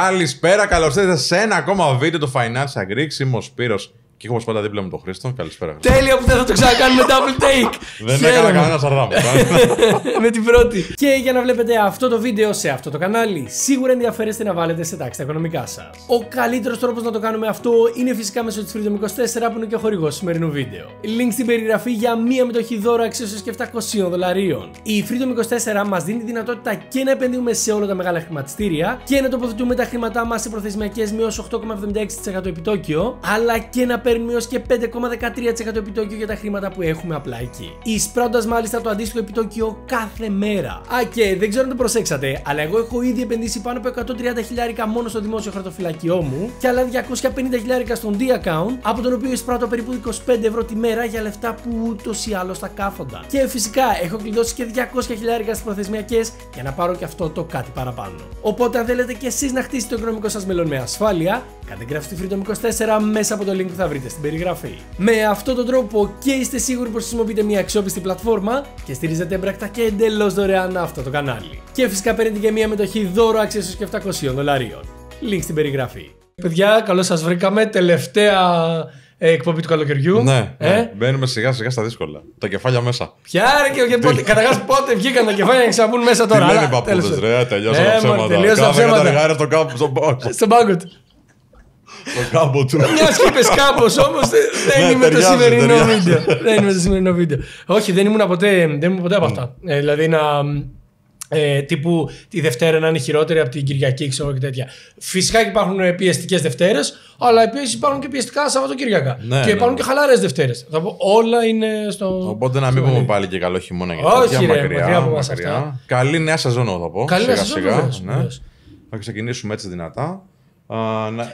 Καλησπέρα, καλώς ήρθατε σε ένα ακόμα βίντεο του Financial Greeks. Είμαι ο Σπύρος και έχω πάντα δίπλα μου τον Χρήστο. Καλησπέρα. Τέλεια που δεν θα το ξανακάνουμε double take. δεν έκανα κανένα σαρδάμ. Με την πρώτη. Και για να βλέπετε αυτό το βίντεο σε αυτό το κανάλι, σίγουρα ενδιαφέρεστε να βάλετε σε τάξη τα οικονομικά σας. Ο καλύτερος τρόπος να το κάνουμε αυτό είναι φυσικά μέσω της Freedom 24 που είναι και ο χορηγός σημερινού βίντεο. Link στην περιγραφή για μία μετοχή δώρο αξίωσης και 700 δολαρίων. Η Freedom 24 μας δίνει τη δυνατότητα και να επενδύουμε σε όλα τα μεγάλα χρηματιστήρια και να τοποθετούμε τα χρήματά μας σε προθεσμιακές μείωση 8,76% επιτόκιο, αλλά και να παίρνουμε μειώσει και 5,13% επιτόκιο για τα χρήματα που έχουμε απλά εκεί. Εισπρώντα μάλιστα το αντίστοιχο επιτόκιο κάθε μέρα. Α, και δεν ξέρω αν το προσέξατε, αλλά εγώ έχω ήδη επενδύσει πάνω από 130 χιλιάρικα μόνο στο δημόσιο χαρτοφυλακιό μου και άλλα 250 χιλιάρικα στον D-account, από τον οποίο εισπράττω περίπου 25 ευρώ τη μέρα για λεφτά που ούτως ή άλλως τα κάθονταν. Και φυσικά έχω κλειδώσει και 200 χιλιάρικα στις προθεσμιακές για να πάρω και αυτό το κάτι παραπάνω. Οπότε, αν θέλετε και εσείς να χτίσετε το οικονομικό σας μέλλον με ασφάλεια, κάντε τη Freedom 24 μέσα από το link που θα βρείτε βρείτε στην Με αυτόν τον τρόπο και είστε σίγουροι πως χρησιμοποιείτε μια αξιόπιστη πλατφόρμα και στηρίζετε έμπρακτα και εντελώς δωρεάν αυτό το κανάλι. Και φυσικά παίρνετε και μια μετοχή δώρο αξίας και 700 δολαρίων. Link στην περιγραφή. Παιδιά, καλώς σας βρήκαμε. Τελευταία ε, εκπομπή του καλοκαιριού. Ναι, ε? Ναι. Μπαίνουμε σιγά σιγά στα δύσκολα. Τα κεφάλια μέσα. ρε και πότε. Καταρχάς πότε βγήκαν τα κεφάλια να ξαμπούν μέσα τώρα. Δεν είναι παππούδε, ρε, τελειώσαν τα ε, ψέματα. Τελειώσαν τα ψέματα. στον πάγκο του. Το Μιας και είπες κάπω όμως δεν ναι, είμαι το σημερινό βίντεο. Δεν είμαι το σημερινό βίντεο. Όχι, δεν ήμουν ποτέ, δεν ποτέ από αυτά. Mm. Ε, δηλαδή να. Ε, τύπου τη Δευτέρα να είναι χειρότερη από την Κυριακή, ξέρω και τέτοια. Φυσικά υπάρχουν ε, πιεστικές Δευτέρες, αλλά επίση υπάρχουν και πιεστικά Σαββατοκύριακα. Ναι, και ναι, ναι. υπάρχουν ναι. και χαλαρέ Δευτέρες. όλα είναι στο. Οπότε να μην πούμε πάλι και καλό χειμώνα για Όχι, τέτοια, ρε, μακριά, μακριά, από μακριά. Αυτά. Καλή νέα σεζόν, θα πω. Καλή σιγά, νέα σεζόν. Ναι. Θα ξεκινήσουμε έτσι δυνατά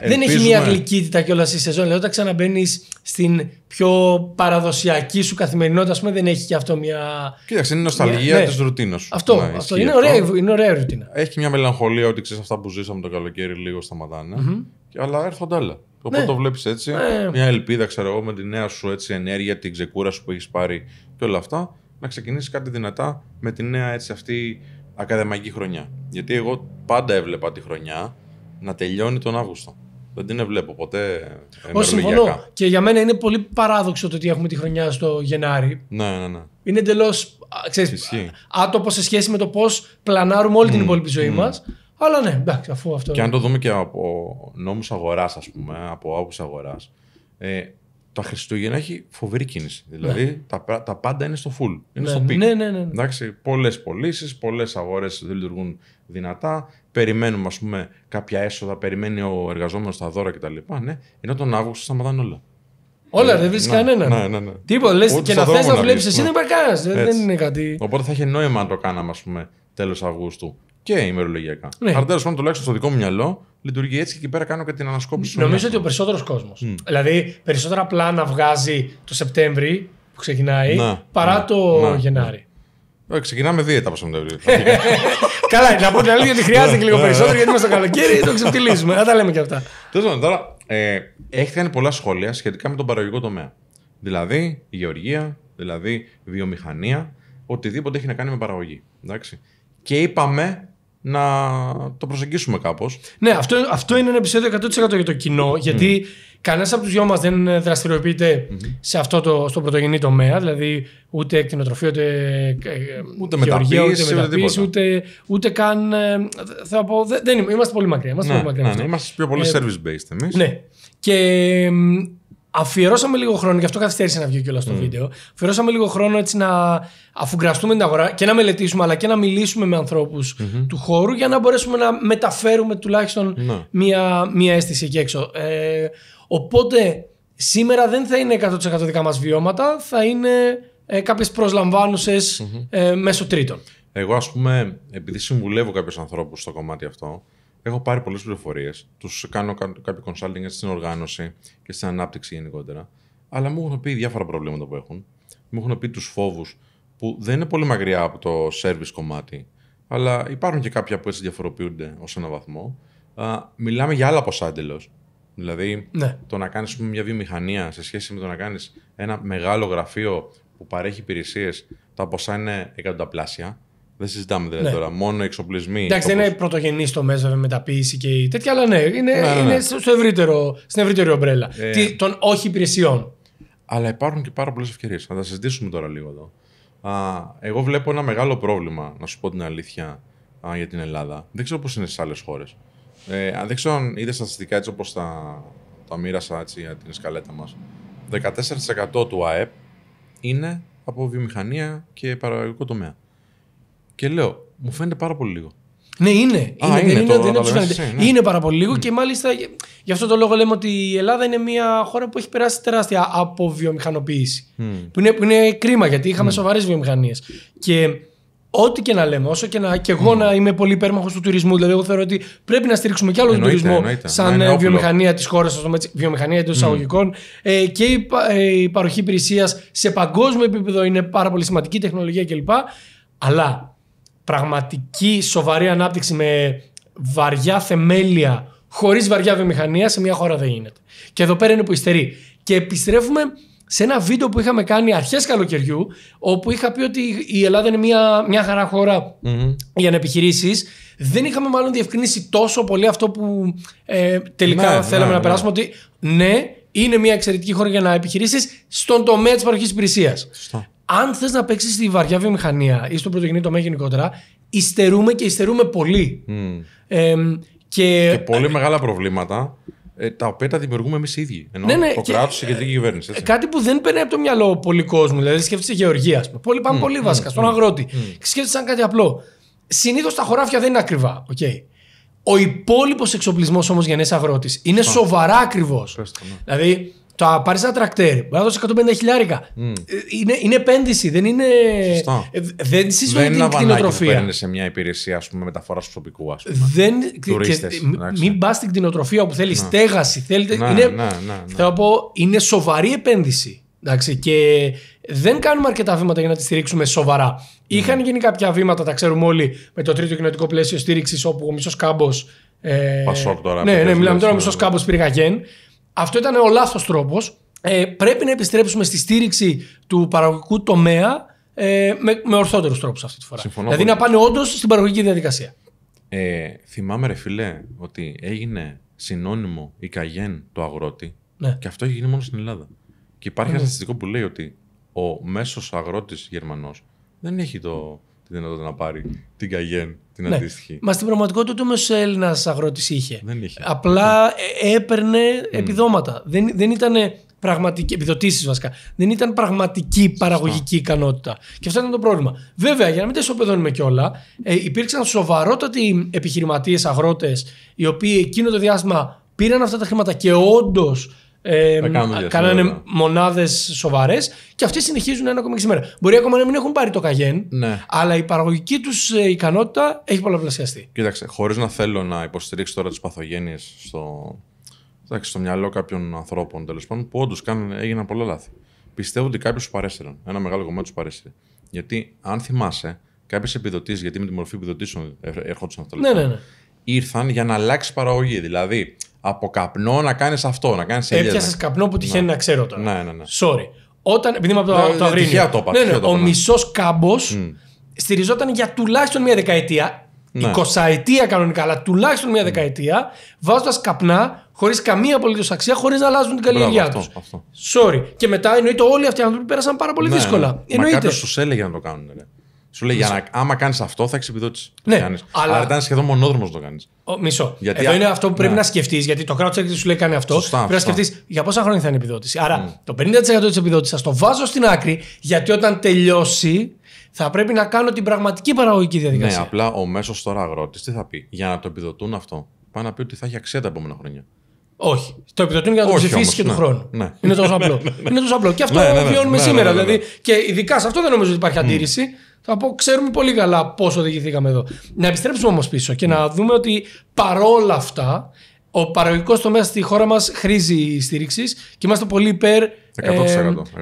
δεν έχει μια γλυκύτητα κιόλας η σεζόν. Λέω, δηλαδή όταν ξαναμπαίνεις στην πιο παραδοσιακή σου καθημερινότητα, ας πούμε, δεν έχει και αυτό μια. Κοίταξε, είναι η νοσταλγία μια... τη ναι. ρουτίνα. Αυτό, αυτό. Είναι, ωραία, είναι ωραία ρουτίνα. Έχει μια μελαγχολία ότι ξέρεις αυτά που ζήσαμε το καλοκαίρι λίγο σταματάνε. Mm-hmm. Αλλά έρχονται άλλα. Οπότε το ναι. βλέπεις έτσι. Ναι. Μια ελπίδα, ξέρω εγώ, με τη νέα σου έτσι, ενέργεια, την σου που έχεις πάρει και όλα αυτά, να ξεκινήσεις κάτι δυνατά με τη νέα έτσι αυτή ακαδημαϊκή χρονιά. Γιατί εγώ πάντα έβλεπα τη χρονιά να τελειώνει τον Αύγουστο. Δεν την βλέπω ποτέ. Όχι, ε, συμφωνώ. Και για μένα είναι πολύ παράδοξο το ότι έχουμε τη χρονιά στο Γενάρη. Ναι, ναι, ναι. Είναι εντελώς άτομο σε σχέση με το πώς πλανάρουμε όλη την υπόλοιπη ζωή mm. μας. Αλλά ναι, εντάξει, αφού αυτό. Και αν το δούμε και από νόμους αγοράς, ας πούμε, από άγου αγοράς. Ε, τα Χριστούγεννα έχει φοβερή κίνηση. Ναι. Δηλαδή τα, τα πάντα είναι στο full. Είναι ναι, στο ναι, peak. Ναι, ναι, ναι. ναι. Πολλές πωλήσεις, πολλές αγορές δεν λειτουργούν δυνατά περιμένουμε ας πούμε, κάποια έσοδα, περιμένει ο εργαζόμενος τα δώρα κτλ. Ναι, ενώ τον Αύγουστο σταματάνε όλα. Όλα, ε, δεν βρίσκει ναι, κανένα. Ναι, ναι, ναι. Τίποτα. και να θες να δουλέψει εσύ, ναι. δεν υπάρχει κανένα. Δεν είναι κάτι. Οπότε θα είχε νόημα αν το κάναμε, τέλος Αυγούστου και ημερολογιακά. Ναι. Αλλά τέλος πάντων, τουλάχιστον στο δικό μου μυαλό, λειτουργεί έτσι και εκεί πέρα κάνω και την ανασκόπηση. Νομίζω ότι ο περισσότερος κόσμος. Mm. Δηλαδή, περισσότερα πλάνα βγάζει το Σεπτέμβρη που ξεκινάει ναι, παρά το Γενάρη. Ε, ξεκινάμε δύο από Σεπτέμβριο. Καλά, να πω την αλήθεια ότι χρειάζεται και λίγο ναι. περισσότερο γιατί είμαστε στο καλοκαίρι το ξεφτυλίζουμε. Να τα λέμε και αυτά. Τέλος πάντων, τώρα ε, έχετε κάνει πολλά σχόλια σχετικά με τον παραγωγικό τομέα. Δηλαδή γεωργία, δηλαδή βιομηχανία, οτιδήποτε έχει να κάνει με παραγωγή. Εντάξει. Και είπαμε να το προσεγγίσουμε κάπως. Ναι, αυτό, αυτό είναι ένα επεισόδιο 100% για το κοινό, γιατί Κανένας από τους δυο μας δεν δραστηριοποιειται σε αυτό το στο πρωτογενή τομέα, δηλαδή ούτε εκτινοτροφία, ε, ούτε ούτε ούτε μεταποίηση, ούτε, καν. Ε, θα πω, δεν, είμαστε πολύ μακριά. Είμαστε, ναι, πολύ μακριά ναι, ναι, είμαστε πιο πολύ ε, service based εμείς. Ναι. Και αφιερώσαμε λίγο χρόνο, γι' αυτό καθυστέρησε να βγει κιόλας το mm. βίντεο. Αφιερώσαμε λίγο χρόνο έτσι να αφουγκραστούμε την αγορά και να μελετήσουμε, αλλά και να μιλήσουμε με ανθρωπου του χώρου για να μπορέσουμε να μεταφέρουμε τουλάχιστον ναι. μία, μία αίσθηση εκεί έξω. Ε, Οπότε σήμερα δεν θα είναι 100% δικά μας βιώματα, θα είναι ε, κάποιες ε, μέσω τρίτων. Εγώ ας πούμε, επειδή συμβουλεύω κάποιους ανθρώπους στο κομμάτι αυτό, έχω πάρει πολλές πληροφορίες. Τους κάνω κάποιο consulting στην οργάνωση και στην ανάπτυξη γενικότερα, αλλά μου έχουν πει διάφορα προβλήματα που έχουν, μου έχουν πει τους φόβους που δεν είναι πολύ μακριά από το service κομμάτι, αλλά υπάρχουν και κάποια που έτσι διαφοροποιούνται ως ένα βαθμό. μιλάμε για άλλα ποσά εντελώς. Δηλαδή, ναι. το να κάνεις μια βιομηχανία σε σχέση με το να κάνεις ένα μεγάλο γραφείο που παρέχει υπηρεσίες, τα ποσά είναι εκατονταπλάσια. Δεν συζητάμε δηλαδή ναι. τώρα. Μόνο εξοπλισμοί. Εντάξει, δεν είναι πρωτογενής το μέσα με τα ποιησή και τέτοια, αλλά ναι, είναι, ναι, ναι είναι ναι. Στο ευρύτερο, στην ευρύτερη ομπρέλα ε... των όχι υπηρεσιών. Αλλά υπάρχουν και πάρα πολλές ευκαιρίες. Θα τα συζητήσουμε τώρα λίγο εδώ. Α, εγώ βλέπω ένα μεγάλο πρόβλημα, να σου πω την αλήθεια, α, για την Ελλάδα. Δεν ξέρω πώς είναι στις άλλες χώρες. Ε, αν δεν ξέρω αν είδες στατιστικά έτσι όπως τα, τα μοίρασα έτσι, για την σκαλέτα μας, 14% του ΑΕΠ είναι από βιομηχανία και παραγωγικό τομέα. Και λέω, μου φαίνεται πάρα πολύ λίγο. Ναι, είναι. Α, είναι, είναι, είναι, είναι, ναι, ναι. είναι πάρα πολύ λίγο και μάλιστα γι' αυτό το λόγο λέμε ότι η Ελλάδα είναι μια χώρα που έχει περάσει τεράστια αποβιομηχανοποίηση. Mm. Που, είναι, είναι κρίμα γιατί είχαμε mm. σοβαρές βιομηχανίες. Και Ό,τι και να λέμε, όσο και να. εγώ mm. να είμαι πολύ υπέρμαχος του τουρισμού. Δηλαδή, εγώ θεωρώ ότι πρέπει να στηρίξουμε κι άλλο τον τουρισμό εννοείται. σαν ε, βιομηχανία της χώρας, βιομηχανία εντός mm. εισαγωγικών. Mm. Ε, και η, ε, η παροχή υπηρεσίας σε παγκόσμιο επίπεδο είναι πάρα πολύ σημαντική, τεχνολογία κλπ. Αλλά πραγματική σοβαρή ανάπτυξη με βαριά θεμέλια, χωρίς βαριά βιομηχανία, σε μια χώρα δεν γίνεται. Και εδώ πέρα είναι που υστερεί. Και επιστρέφουμε σε ένα βίντεο που είχαμε κάνει αρχές καλοκαιριού, όπου είχα πει ότι η Ελλάδα είναι μια, μια χαρά για να επιχειρήσεις. Δεν είχαμε μάλλον διευκρινίσει τόσο πολύ αυτό που ε, τελικά ναι, θέλαμε ναι, να ναι. περάσουμε. Ότι ναι, είναι μια εξαιρετική χώρα για να επιχειρήσεις στον τομέα της παροχής υπηρεσίας. Αν θες να παίξεις στη βαριά βιομηχανία ή στον πρωτογενή τομέα γενικότερα, υστερούμε και υστερούμε πολύ. και... και πολύ μεγάλα προβλήματα ε, τα οποία τα δημιουργούμε εμείς οι ίδιοι. Ενώ ναι, ναι, το κράτο η κεντρική κυβέρνηση. Ε, κάτι που δεν παίρνει από το μυαλό πολύ κόσμος. Δηλαδή, σκέφτεσαι γεωργία, ας πολύ mm, βασικά στον αγρότη. Mm. Σκέφτεσαι σαν κάτι απλό. Συνήθως τα χωράφια δεν είναι ακριβά. Okay. Ο υπόλοιπος εξοπλισμός όμως για νέε αγρότης είναι σοβαρά ακριβώ. Ναι. Δηλαδή, το πάρει ένα τρακτέρ, μπορεί να δώσει 150 χιλιάρικα. Ε, είναι, είναι επένδυση, δεν είναι. Ε, δεν είναι την κτηνοτροφία. Δεν είναι σε μια υπηρεσία ας πούμε, μεταφοράς προσωπικού, ας πούμε. Δεν... και, μην πας στην κτηνοτροφία που θέλεις ναι. στέγαση. Θέλετε, ναι, είναι... Ναι, Θέλω να πω, είναι σοβαρή επένδυση. Εντάξει, και δεν κάνουμε αρκετά βήματα για να τη στηρίξουμε σοβαρά. Mm. Είχαν γίνει κάποια βήματα, τα ξέρουμε όλοι, με το τρίτο κοινοτικό πλαίσιο στήριξης, όπου ο μισός κάμπος. Ε... Πασόκ τώρα. Ναι, ναι, μιλάμε τώρα ο μισός κάμπος πήρε αυτό ήταν ο λάθος τρόπος. Ε, πρέπει να επιστρέψουμε στη στήριξη του παραγωγικού τομέα ε, με, με ορθότερους τρόπους αυτή τη φορά. Συμφωνώ δηλαδή να πάνε όντως στην παραγωγική διαδικασία. Ε, θυμάμαι, ρε φίλε, ότι έγινε συνώνυμο η Καγέν το αγρότη ναι. και αυτό έχει γίνει μόνο στην Ελλάδα. Και υπάρχει ναι. ένα στατιστικό που λέει ότι ο μέσος αγρότης Γερμανός δεν έχει το τη δυνατότητα να πάρει την καγιέν την ναι. αντίστοιχη. Μα στην πραγματικότητα ούτε ο Έλληνας αγρότης είχε. Δεν είχε. Απλά ναι. ε, έπαιρνε mm. επιδόματα. Δεν, δεν ήταν πραγματική, επιδοτήσεις βασικά. Δεν ήταν πραγματική παραγωγική ικανότητα. Και αυτό ήταν το πρόβλημα. Βέβαια, για να μην τα ισοπεδώνουμε κιόλα, ε, υπήρξαν σοβαρότατοι επιχειρηματίες, αγρότες, οι οποίοι εκείνο το διάστημα πήραν αυτά τα χρήματα και όντως ε, κάνανε μονάδες σοβαρές και αυτέ συνεχίζουν ένα ακόμα και σήμερα. Μπορεί ακόμα να μην έχουν πάρει το καγέν, ναι. αλλά η παραγωγική τους ε, ικανότητα έχει πολλαπλασιαστεί. Κοίταξε, χωρίς να θέλω να υποστηρίξω τώρα τις παθογένειες στο, στο μυαλό κάποιων ανθρώπων τέλος πάντων, που όντως έγιναν πολλά λάθη. Πιστεύω ότι κάποιοι του παρέσυραν. Ένα μεγάλο κομμάτι του παρέσυρε. Γιατί αν θυμάσαι, κάποιες επιδοτήσεις, γιατί με τη μορφή επιδοτήσεων ε, ε, ερχόντουσαν αυτά τα ναι, ναι, ήρθαν για να αλλάξει παραγωγή. Δηλαδή, από καπνό να κάνεις αυτό, να κάνεις ελιέ. Έπιασες καπνό που ναι. τυχαίνει να, ξέρω τώρα. Ναι, ναι, ναι. Sorry. Όταν, επειδή είμαι από το, ναι, το ναι, Αγρίνιο. ναι, ναι, ο ναι. μισός κάμπος mm. στηριζόταν για τουλάχιστον μία δεκαετία. Ναι. 20 ετία κανονικά, αλλά τουλάχιστον μία δεκαετία, mm. βάζοντας καπνά χωρίς καμία απολύτως αξία, χωρίς να αλλάζουν την καλλιεργία του. Sorry. Και μετά εννοείται όλοι αυτοί οι άνθρωποι πέρασαν πάρα πολύ δύσκολα. Μα κάποιος τους έλεγε να το κάνουν. ναι. Σου λέει, να, άμα κάνεις αυτό, θα έχει επιδότηση. Ναι, αλλά... Άρα ήταν σχεδόν μονόδρομος να το κάνεις. Μισό. Γιατί... Εδώ είναι αυτό που πρέπει ναι. να σκεφτείς, γιατί το κράτο έρχεται σου λέει κάνει αυτό. Σωστά, πρέπει να σκεφτείς για πόσα χρόνια θα είναι επιδότηση. Άρα mm. το 50% της επιδότησης θα το βάζω στην άκρη, γιατί όταν τελειώσει θα πρέπει να κάνω την πραγματική παραγωγική ναι, διαδικασία. Ναι, απλά ο μέσος τώρα αγρότης τι θα πει, για να το επιδοτούν αυτό. Πάει να πει ότι θα έχει αξία τα επόμενα χρόνια. Όχι. Το επιδοτούν για να το ψηφίσει και ναι, του χρόνου. Ναι. Είναι τόσο απλό. Ναι, ναι, είναι τόσο απλό. Και αυτό βιώνουμε σήμερα. Δηλαδή, και ειδικά σε αυτό δεν νομίζω ότι υπάρχει mm. αντίρρηση. Θα πω, ξέρουμε πολύ καλά πώς οδηγηθήκαμε εδώ. Να επιστρέψουμε όμως πίσω και να ναι. δούμε ότι παρόλα αυτά ο παραγωγικός τομέας στη χώρα μας χρήζει στήριξης και είμαστε πολύ υπέρ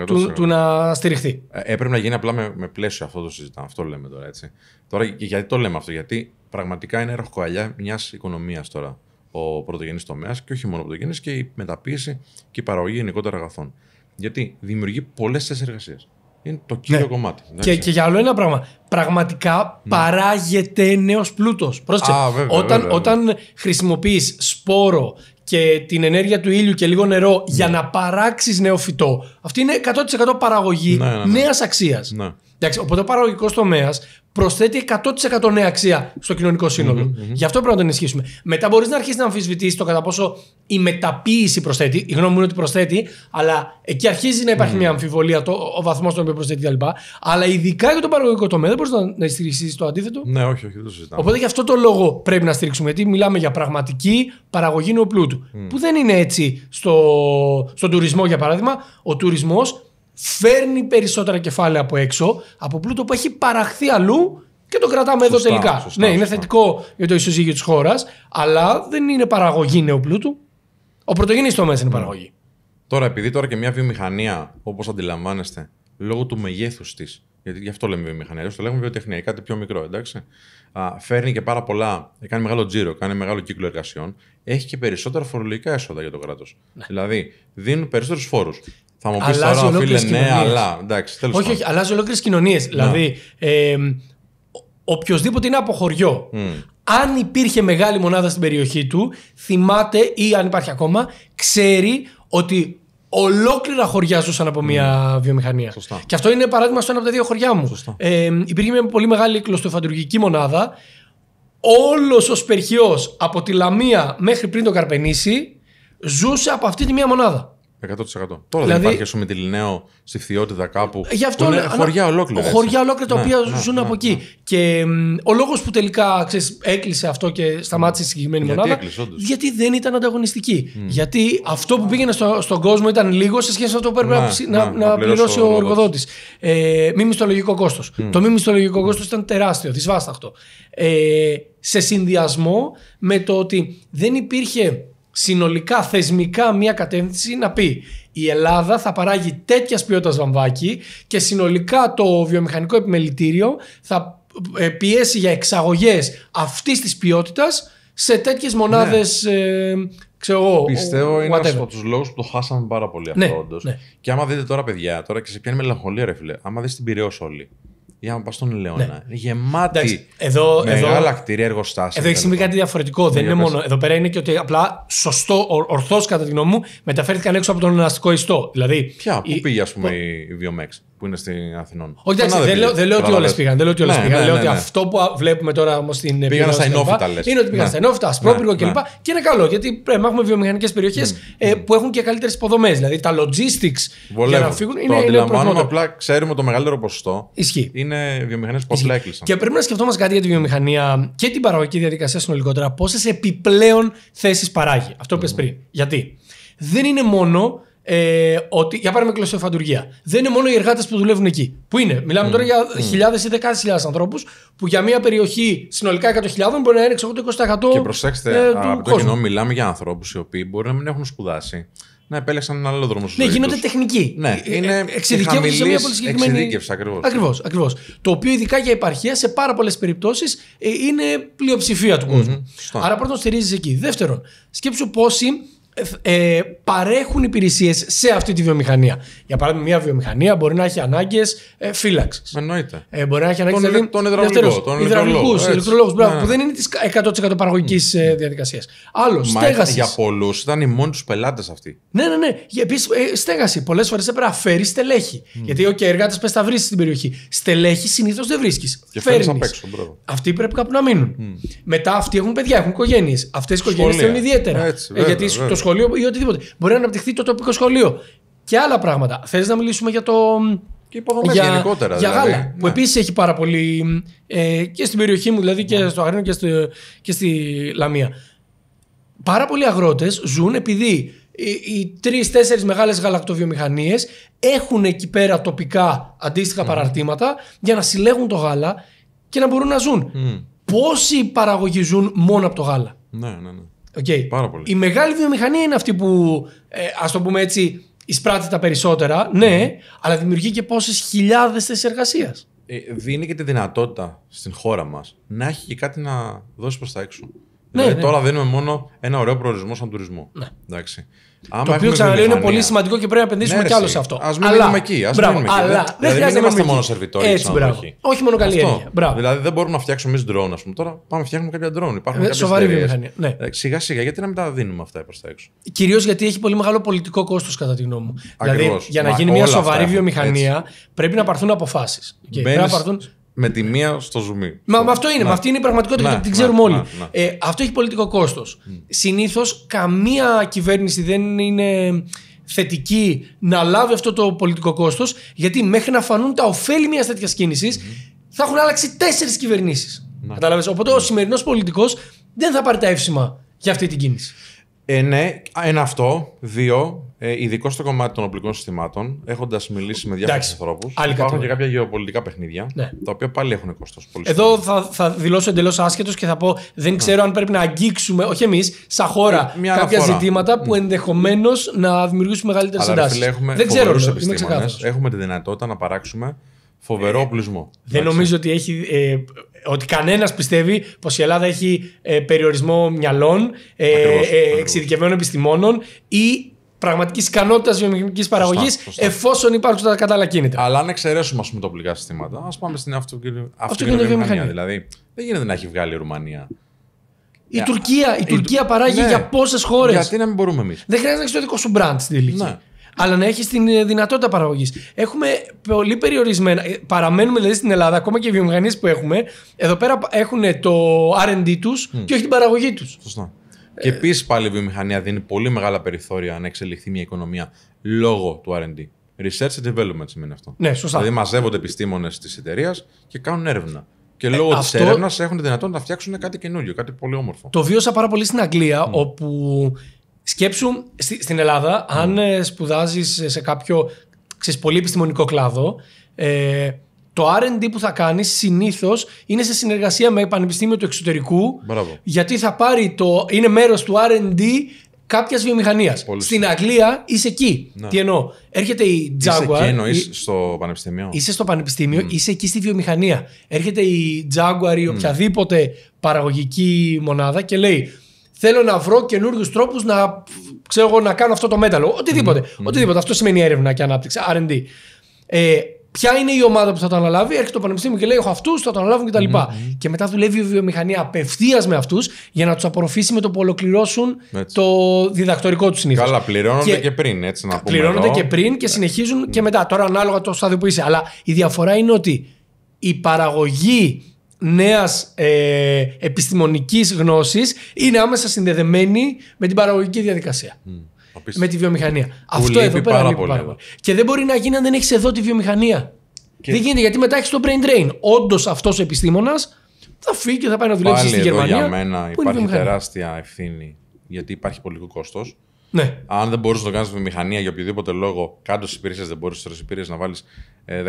του, του, να στηριχθεί. Ε, ε έπρεπε να γίνει απλά με, με πλαίσιο αυτό το συζητάμε. Αυτό λέμε τώρα έτσι. Τώρα γιατί το λέμε αυτό, Γιατί πραγματικά είναι ροχοκαλιά μιας οικονομίας τώρα ο πρωτογενής τομέας και όχι μόνο ο πρωτογενής και η μεταποίηση και η παραγωγή γενικότερα αγαθών. Γιατί δημιουργεί πολλές θέσεις εργασίας είναι το κύριο ναι. κομμάτι. Και, και, για άλλο ένα πράγμα. Πραγματικά ναι. παράγεται νέος πλούτος. όταν βέβαια, όταν χρησιμοποιείς σπόρο και την ενέργεια του ήλιου και λίγο νερό για ναι. να παράξεις νέο φυτό, αυτή είναι 100% παραγωγή ναι, νέας αξίας. Εντάξει, οπότε ο παραγωγικός τομέας προσθέτει 100% νέα αξία στο κοινωνικό Γι' αυτό πρέπει να τον ενισχύσουμε. Μετά μπορείς να αρχίσεις να αμφισβητήσεις το κατά πόσο η μεταποίηση προσθέτει. Η γνώμη μου είναι ότι προσθέτει, αλλά εκεί αρχίζει να υπαρχει μια αμφιβολία το, ο βαθμός στον οποίο προσθέτει κλπ. Αλλά ειδικά για τον παραγωγικό τομέα δεν μπορείς να στηρίξει το αντίθετο. Ναι, όχι, όχι, το συζητάμε. Οπότε γι' αυτό το λόγο πρέπει να στηρίξουμε. Γιατί μιλάμε για πραγματική παραγωγή νεοπλούτου. Που δεν είναι έτσι στο, στον τουρισμό, για παράδειγμα. Ο τουρισμός φέρνει περισσότερα κεφάλαια από έξω, από πλούτο που έχει παραχθεί αλλού και το κρατάμε εδώ τελικά. ναι, είναι θετικό για το ισοζύγιο της χώρας, αλλά δεν είναι παραγωγή νέου πλούτου. Ο πρωτογενής τομέας είναι ναι. παραγωγή. Τώρα, επειδή τώρα και μια βιομηχανία, όπως αντιλαμβάνεστε, λόγω του μεγέθους της, γιατί γι' αυτό λέμε βιομηχανία, το λέμε βιοτεχνία, κάτι πιο μικρό, εντάξει. Α, φέρνει και πάρα πολλά, κάνει μεγάλο τζίρο, κάνει μεγάλο κύκλο εργασιών, έχει και περισσότερα φορολογικά έσοδα για το κράτος. Ναι. Δηλαδή, δίνουν περισσότερους φόρους. Θα μου πεις τώρα, ναι, αλλά. Εντάξει, τέλος όχι, όχι, αλλάζει ολόκληρες κοινωνίες. Ναι. Δηλαδή, ε, οποιοδήποτε είναι από χωριό, αν υπήρχε μεγάλη μονάδα στην περιοχή του, θυμάται ή αν υπάρχει ακόμα, ξέρει ότι ολόκληρα χωριά ζούσαν από μια βιομηχανία. Σωστά. Και αυτό είναι παράδειγμα στο ένα από τα δύο χωριά μου. Ε, υπήρχε μια πολύ μεγάλη κλωστοφαντουργική μονάδα. Όλος ο Σπερχιός από τη Λαμία μέχρι πριν τον Καρπενήσι ζούσε από αυτή τη μία μονάδα. 100%. Τώρα δεν δηλαδή- υπάρχει ας πούμε τη Λινέο στη κάπου. Γι' αυτό είναι ναι, χωριά ολόκληρα. Χωριά ολόκληρα τα ναι, οποία ναι, ζουν ναι, από ναι. εκεί. Και ο λόγος που τελικά ξέρεις, έκλεισε αυτό και σταμάτησε η συγκεκριμένη γιατί μονάδα. γιατί δεν ήταν ανταγωνιστική. Γιατί αυτό που πήγαινε στο, στον κόσμο ήταν λίγο σε σχέση με αυτό που έπρεπε να, να, πληρώσει ο εργοδότης. Ε, μη μισθολογικό κόστος. Mm. Το μη μισθολογικό κόστος ήταν τεράστιο, δυσβάσταχτο. Ε, σε συνδυασμό με το ότι δεν υπήρχε συνολικά θεσμικά μία κατεύθυνση να πει η Ελλάδα θα παράγει τέτοιας ποιότητας βαμβάκι και συνολικά το βιομηχανικό επιμελητήριο θα ε, πιέσει για εξαγωγές αυτής της ποιότητας σε τέτοιες ναι. μονάδες ναι. ξέρω Πιστεύω είναι ένας από τους λόγους που το χάσαμε πάρα πολύ αυτό ναι, ναι. Και άμα δείτε τώρα παιδιά, τώρα και σε πιάνει μελαγχολία ρε φίλε, άμα δεις την Πυραιός όλη, για να πας στον Ελαιώνα. Ναι. Γεμάτη. εδώ, εδώ, κτίρια εργοστάσια. Εδώ έχει συμβεί κάτι διαφορετικό. Δεν είναι μόνο. Εδώ πέρα είναι και ότι απλά σωστό, ορθώς κατά τη γνώμη μου, μεταφέρθηκαν έξω από τον εναστικό ιστό. Δηλαδή, Ποια, πού η... πήγε, ας πούμε, η Βιομέξ που είναι στην Αθηνών. Όχι, δεν, λέω, δεν λέω ότι όλες πήγαν. Δεν λέω ότι όλες ναι, πήγαν. Ναι, λέω ναι, ότι ναι. αυτό που βλέπουμε τώρα όμως στην Πήγαν πήγαν στα Ενόφυτα, λες. Είναι ότι πήγαν ναι. στα ενόφυτα, Ασπρόπυργο κλπ. Και είναι καλό γιατί πρέπει έχουμε βιομηχανικές περιοχές ε, που έχουν και καλύτερες υποδομές. Δηλαδή τα logistics για να φύγουν είναι αντιλαμβάνομαι. Απλά ξέρουμε το μεγαλύτερο ποσοστό είναι βιομηχανίες που απλά έκλεισαν. Και πρέπει να σκεφτόμαστε κάτι για τη βιομηχανία και την παραγωγική διαδικασία συνολικότερα. Πόσες επιπλέον θέσεις παράγει. Αυτό που πριν. Γιατί δεν είναι μόνο ε, ότι, για πάρουμε κλωστοφαντουργία. Δεν είναι μόνο οι εργάτες που δουλεύουν εκεί. Που είναι. Μιλάμε mm. τώρα για mm. χιλιάδες ή δεκάδες χιλιάδες ανθρώπους που για μια περιοχή συνολικά 100.000 μπορεί να ειναι 80 6-20%. Και προσέξτε, ε, από το κοινό μιλάμε για ανθρώπους οι οποίοι μπορεί να μην έχουν σπουδάσει. Να επέλεξαν έναν άλλο δρόμο Ναι, γίνονται τεχνικοί. Ναι, ε, ε, είναι ε, εξειδικεύονται σε μια συγκεκριμένη. Εξειδίκευση, ακριβώς. Ακριβώς, ακριβώς. Το οποίο ειδικά για επαρχία σε πάρα πολλές περιπτώσεις είναι πλειοψηφία του κόσμου. Mm-hmm. Άρα πρώτον στηρίζεις εκεί. Δεύτερον, σκέψου πόσοι ε, παρέχουν υπηρεσίες σε αυτή τη βιομηχανία. Για παράδειγμα, μια βιομηχανία μπορεί να έχει ανάγκες ε, φύλαξης. Εννοείται. Ε, μπορεί να έχει ανάγκες. Τον, δηλαδή, τον υδραυλικό. Τον υδραυλικού, ηλεκτρολόγου. Ναι. Που δεν είναι της 100% παραγωγική ε, διαδικασίας. Άλλο, στέγαση. Για πολλούς ήταν οι μόνοι τους πελάτες αυτοί. Ναι, ναι, ναι. Επίσης, ε, στέγαση. Πολλές φορές έπρεπε να φέρεις στελέχη. Mm. Γιατί, ο okay, εργάτες πες τα βρεις στην περιοχή. Στελέχη συνήθως δεν βρίσκεις. Φέρει απ' έξω, Αυτοί πρέπει κάπου να μείνουν. Μετά αυτοί έχουν παιδιά, έχουν οικογένειες. Αυτές οι οικογένειες θέλουν ιδιαίτερα. Ε, γιατί το σχολείο ή οτιδήποτε. Μπορεί να αναπτυχθεί το τοπικό σχολείο. Και άλλα πράγματα. Θες να μιλήσουμε για το. Και υποδομές για, γενικότερα. Για δηλαδή. γάλα. Ναι. Που επίσης έχει πάρα πολύ. Ε, και στην περιοχή μου, δηλαδή και ναι. στο Αγρίνο και, στο, και στη Λαμία. Πάρα πολλοί αγρότες ζουν επειδή οι, οι τρει-τέσσερι μεγάλες γαλακτοβιομηχανίες έχουν εκεί πέρα τοπικά αντίστοιχα mm. παραρτήματα για να συλλέγουν το γάλα και να μπορούν να ζουν. Mm. Πόσοι παραγωγοί ζουν μόνο από το γάλα. Ναι, ναι, ναι. Okay. Πάρα πολύ. Η μεγάλη βιομηχανία είναι αυτή που, ε, ας το πούμε έτσι, εισπράττει τα περισσότερα, ναι, mm-hmm. αλλά δημιουργεί και πόσες χιλιάδες θέσεις εργασίας. Ε, δίνει και τη δυνατότητα στην χώρα μας να έχει και κάτι να δώσει προς τα έξω. Ναι, δηλαδή, ναι. Τώρα δίνουμε μόνο ένα ωραίο προορισμό σαν τουρισμό. Ναι. Εντάξει. Άμα το οποίο ξαναλέω είναι πολύ σημαντικό και πρέπει να επενδύσουμε ναι, κι άλλο σε αυτό. Ας μην μείνουμε εκεί. Ας μπράβο, δηλαδή, Δεν, είμαστε μόνο σερβιτόροι. Έτσι, μπράβο. Όχι μόνο καλή έννοια. Δηλαδή δεν μπορούμε να φτιάξουμε εμείς ντρόν. Τώρα πάμε να φτιάχνουμε κάποια κάποια Υπάρχουν ε, κάποια σοβαρή βιομηχανία. Ναι. Ε, σιγά σιγά, γιατί να μην τα δίνουμε αυτά προς τα έξω. Κυρίως γιατί έχει πολύ μεγάλο πολιτικό κόστος, κατά τη γνώμη μου. Δηλαδή, για να γίνει μια σοβαρή βιομηχανία πρέπει να πάρθουν αποφάσεις. Πρέπει να πάρθουν με τη μία στο ζουμί. Μα αυτό είναι. Να. Αυτή είναι η πραγματικότητα και την ναι, ξέρουμε ναι, όλοι. Ναι, ε, αυτό έχει πολιτικό κόστος. Mm. Συνήθως καμία κυβέρνηση δεν είναι θετική να λάβει αυτό το πολιτικό κόστος γιατί μέχρι να φανούν τα ωφέλη μιας τέτοιας κίνησης θα έχουν άλλαξει τέσσερις κυβερνήσεις. Κατάλαβες. Οπότε ο σημερινός πολιτικός δεν θα πάρει τα εύσημα για αυτή την κίνηση. Ε, ναι, ένα αυτό. Δύο ε, ειδικό στο κομμάτι των οπλικών συστημάτων, έχοντας μιλήσει με διάφορους ανθρώπου, υπάρχουν και κάποια γεωπολιτικά παιχνίδια, ναι. τα οποία πάλι έχουν κόστος. Εδώ θα, θα δηλώσω εντελώς άσχετος και θα πω δεν ναι. ξέρω αν πρέπει να αγγίξουμε, όχι εμείς, σαν χώρα, ε, κάποια ζητήματα που ναι. ενδεχομένως να δημιουργήσουν μεγαλύτερε εντάσει. Δεν ξέρω, Έχουμε τη δυνατότητα να παράξουμε φοβερό ε, οπλισμό. δεν νομίζω ότι έχει ε, ότι κανένας πιστεύει πως η Ελλάδα έχει περιορισμό μυαλών, ε, εξειδικευμένων επιστημόνων ή πραγματικής ικανότητας βιομηχανικής παραγωγή, εφόσον υπάρχουν τα κατάλληλα κίνητρα. Αλλά αν εξαιρέσουμε ας πούμε, τα οπλικά συστήματα, ας πάμε στην αυτοκινητοβιομηχανία. Δηλαδή, δεν γίνεται να έχει βγάλει η Ρουμανία. Η ε, Τουρκία, η, η Τουρκία παράγει ναι. για πόσες χώρες. Γιατί να μην μπορούμε εμείς. Δεν χρειάζεται να έχεις το δικό σου μπραντ στην τελική. Ναι. Αλλά να έχεις την ε, δυνατότητα παραγωγής. Έχουμε πολύ περιορισμένα. Ε, παραμένουμε δηλαδή στην Ελλάδα, ακόμα και οι βιομηχανίες που έχουμε, εδώ πέρα έχουν το RD τους mm. και όχι την παραγωγή τους. Σωστά. Και επίσης πάλι η βιομηχανία δίνει πολύ μεγάλα περιθώρια να εξελιχθεί μια οικονομία λόγω του RD. Research and development σημαίνει αυτό. Ναι, σωστά. Δηλαδή μαζεύονται επιστήμονες της εταιρείας και κάνουν έρευνα. Και ε, λόγω αυτό... τη έρευνας έχουν τη δυνατότητα να φτιάξουν κάτι καινούριο, κάτι πολύ όμορφο. Το βίωσα πάρα πολύ στην Αγγλία, όπου σκέψουν στην Ελλάδα, αν ε, σπουδάζεις σε κάποιο πολύ επιστημονικό κλάδο, ε, το RD που θα κάνεις συνήθως είναι σε συνεργασία με πανεπιστήμιο του εξωτερικού. Μπράβο. Γιατί θα πάρει το. είναι μέρος του RD κάποιας βιομηχανίας. Στην Αγγλία είσαι εκεί. Να. Τι εννοώ. Έρχεται η Jaguar. Είσαι εκεί εννοείς στο πανεπιστήμιο. Είσαι στο πανεπιστήμιο, mm. είσαι εκεί στη βιομηχανία. Έρχεται η Jaguar ή mm. οποιαδήποτε παραγωγική μονάδα και λέει. Θέλω να βρω καινούριους τρόπους να, να κάνω αυτό το μέταλλο. Οτιδήποτε. Mm. Οτιδήποτε. Αυτό σημαίνει έρευνα και ανάπτυξη. RD. Ε, Ποια είναι η ομάδα που θα το αναλάβει, έρχεται το πανεπιστήμιο και λέει: Έχω αυτούς, θα το αναλάβουν κτλ. Και, mm-hmm. και μετά δουλεύει η βιομηχανία απευθείας με αυτούς για να τους απορροφήσει με το που ολοκληρώσουν το διδακτορικό τους συνήθως. Καλά, πληρώνονται και, πριν, έτσι να πούμε. Πληρώνονται και πριν και ναι. συνεχίζουν και μετά. Τώρα, ανάλογα το στάδιο που είσαι. Αλλά η διαφορά είναι ότι η παραγωγή νέας ε, επιστημονικής γνώσης είναι άμεσα συνδεδεμένη με την παραγωγική διαδικασία με τη βιομηχανία. Που Αυτό εδώ πέρα πάρα, πάρα πολύ. Και δεν μπορεί να γίνει αν δεν έχεις εδώ τη βιομηχανία. Δεν γίνεται γιατί μετά έχεις το brain drain. Όντως αυτός ο επιστήμονας θα φύγει και θα πάει να δουλέψει στην Γερμανία. Για μένα υπάρχει τεράστια ευθύνη γιατί υπάρχει πολιτικό κόστος. Ναι. Αν δεν μπορείς να το κάνεις βιομηχανία για οποιοδήποτε λόγο, κάτω στις υπηρεσίες δεν μπορείς στι υπηρεσίες να βάλεις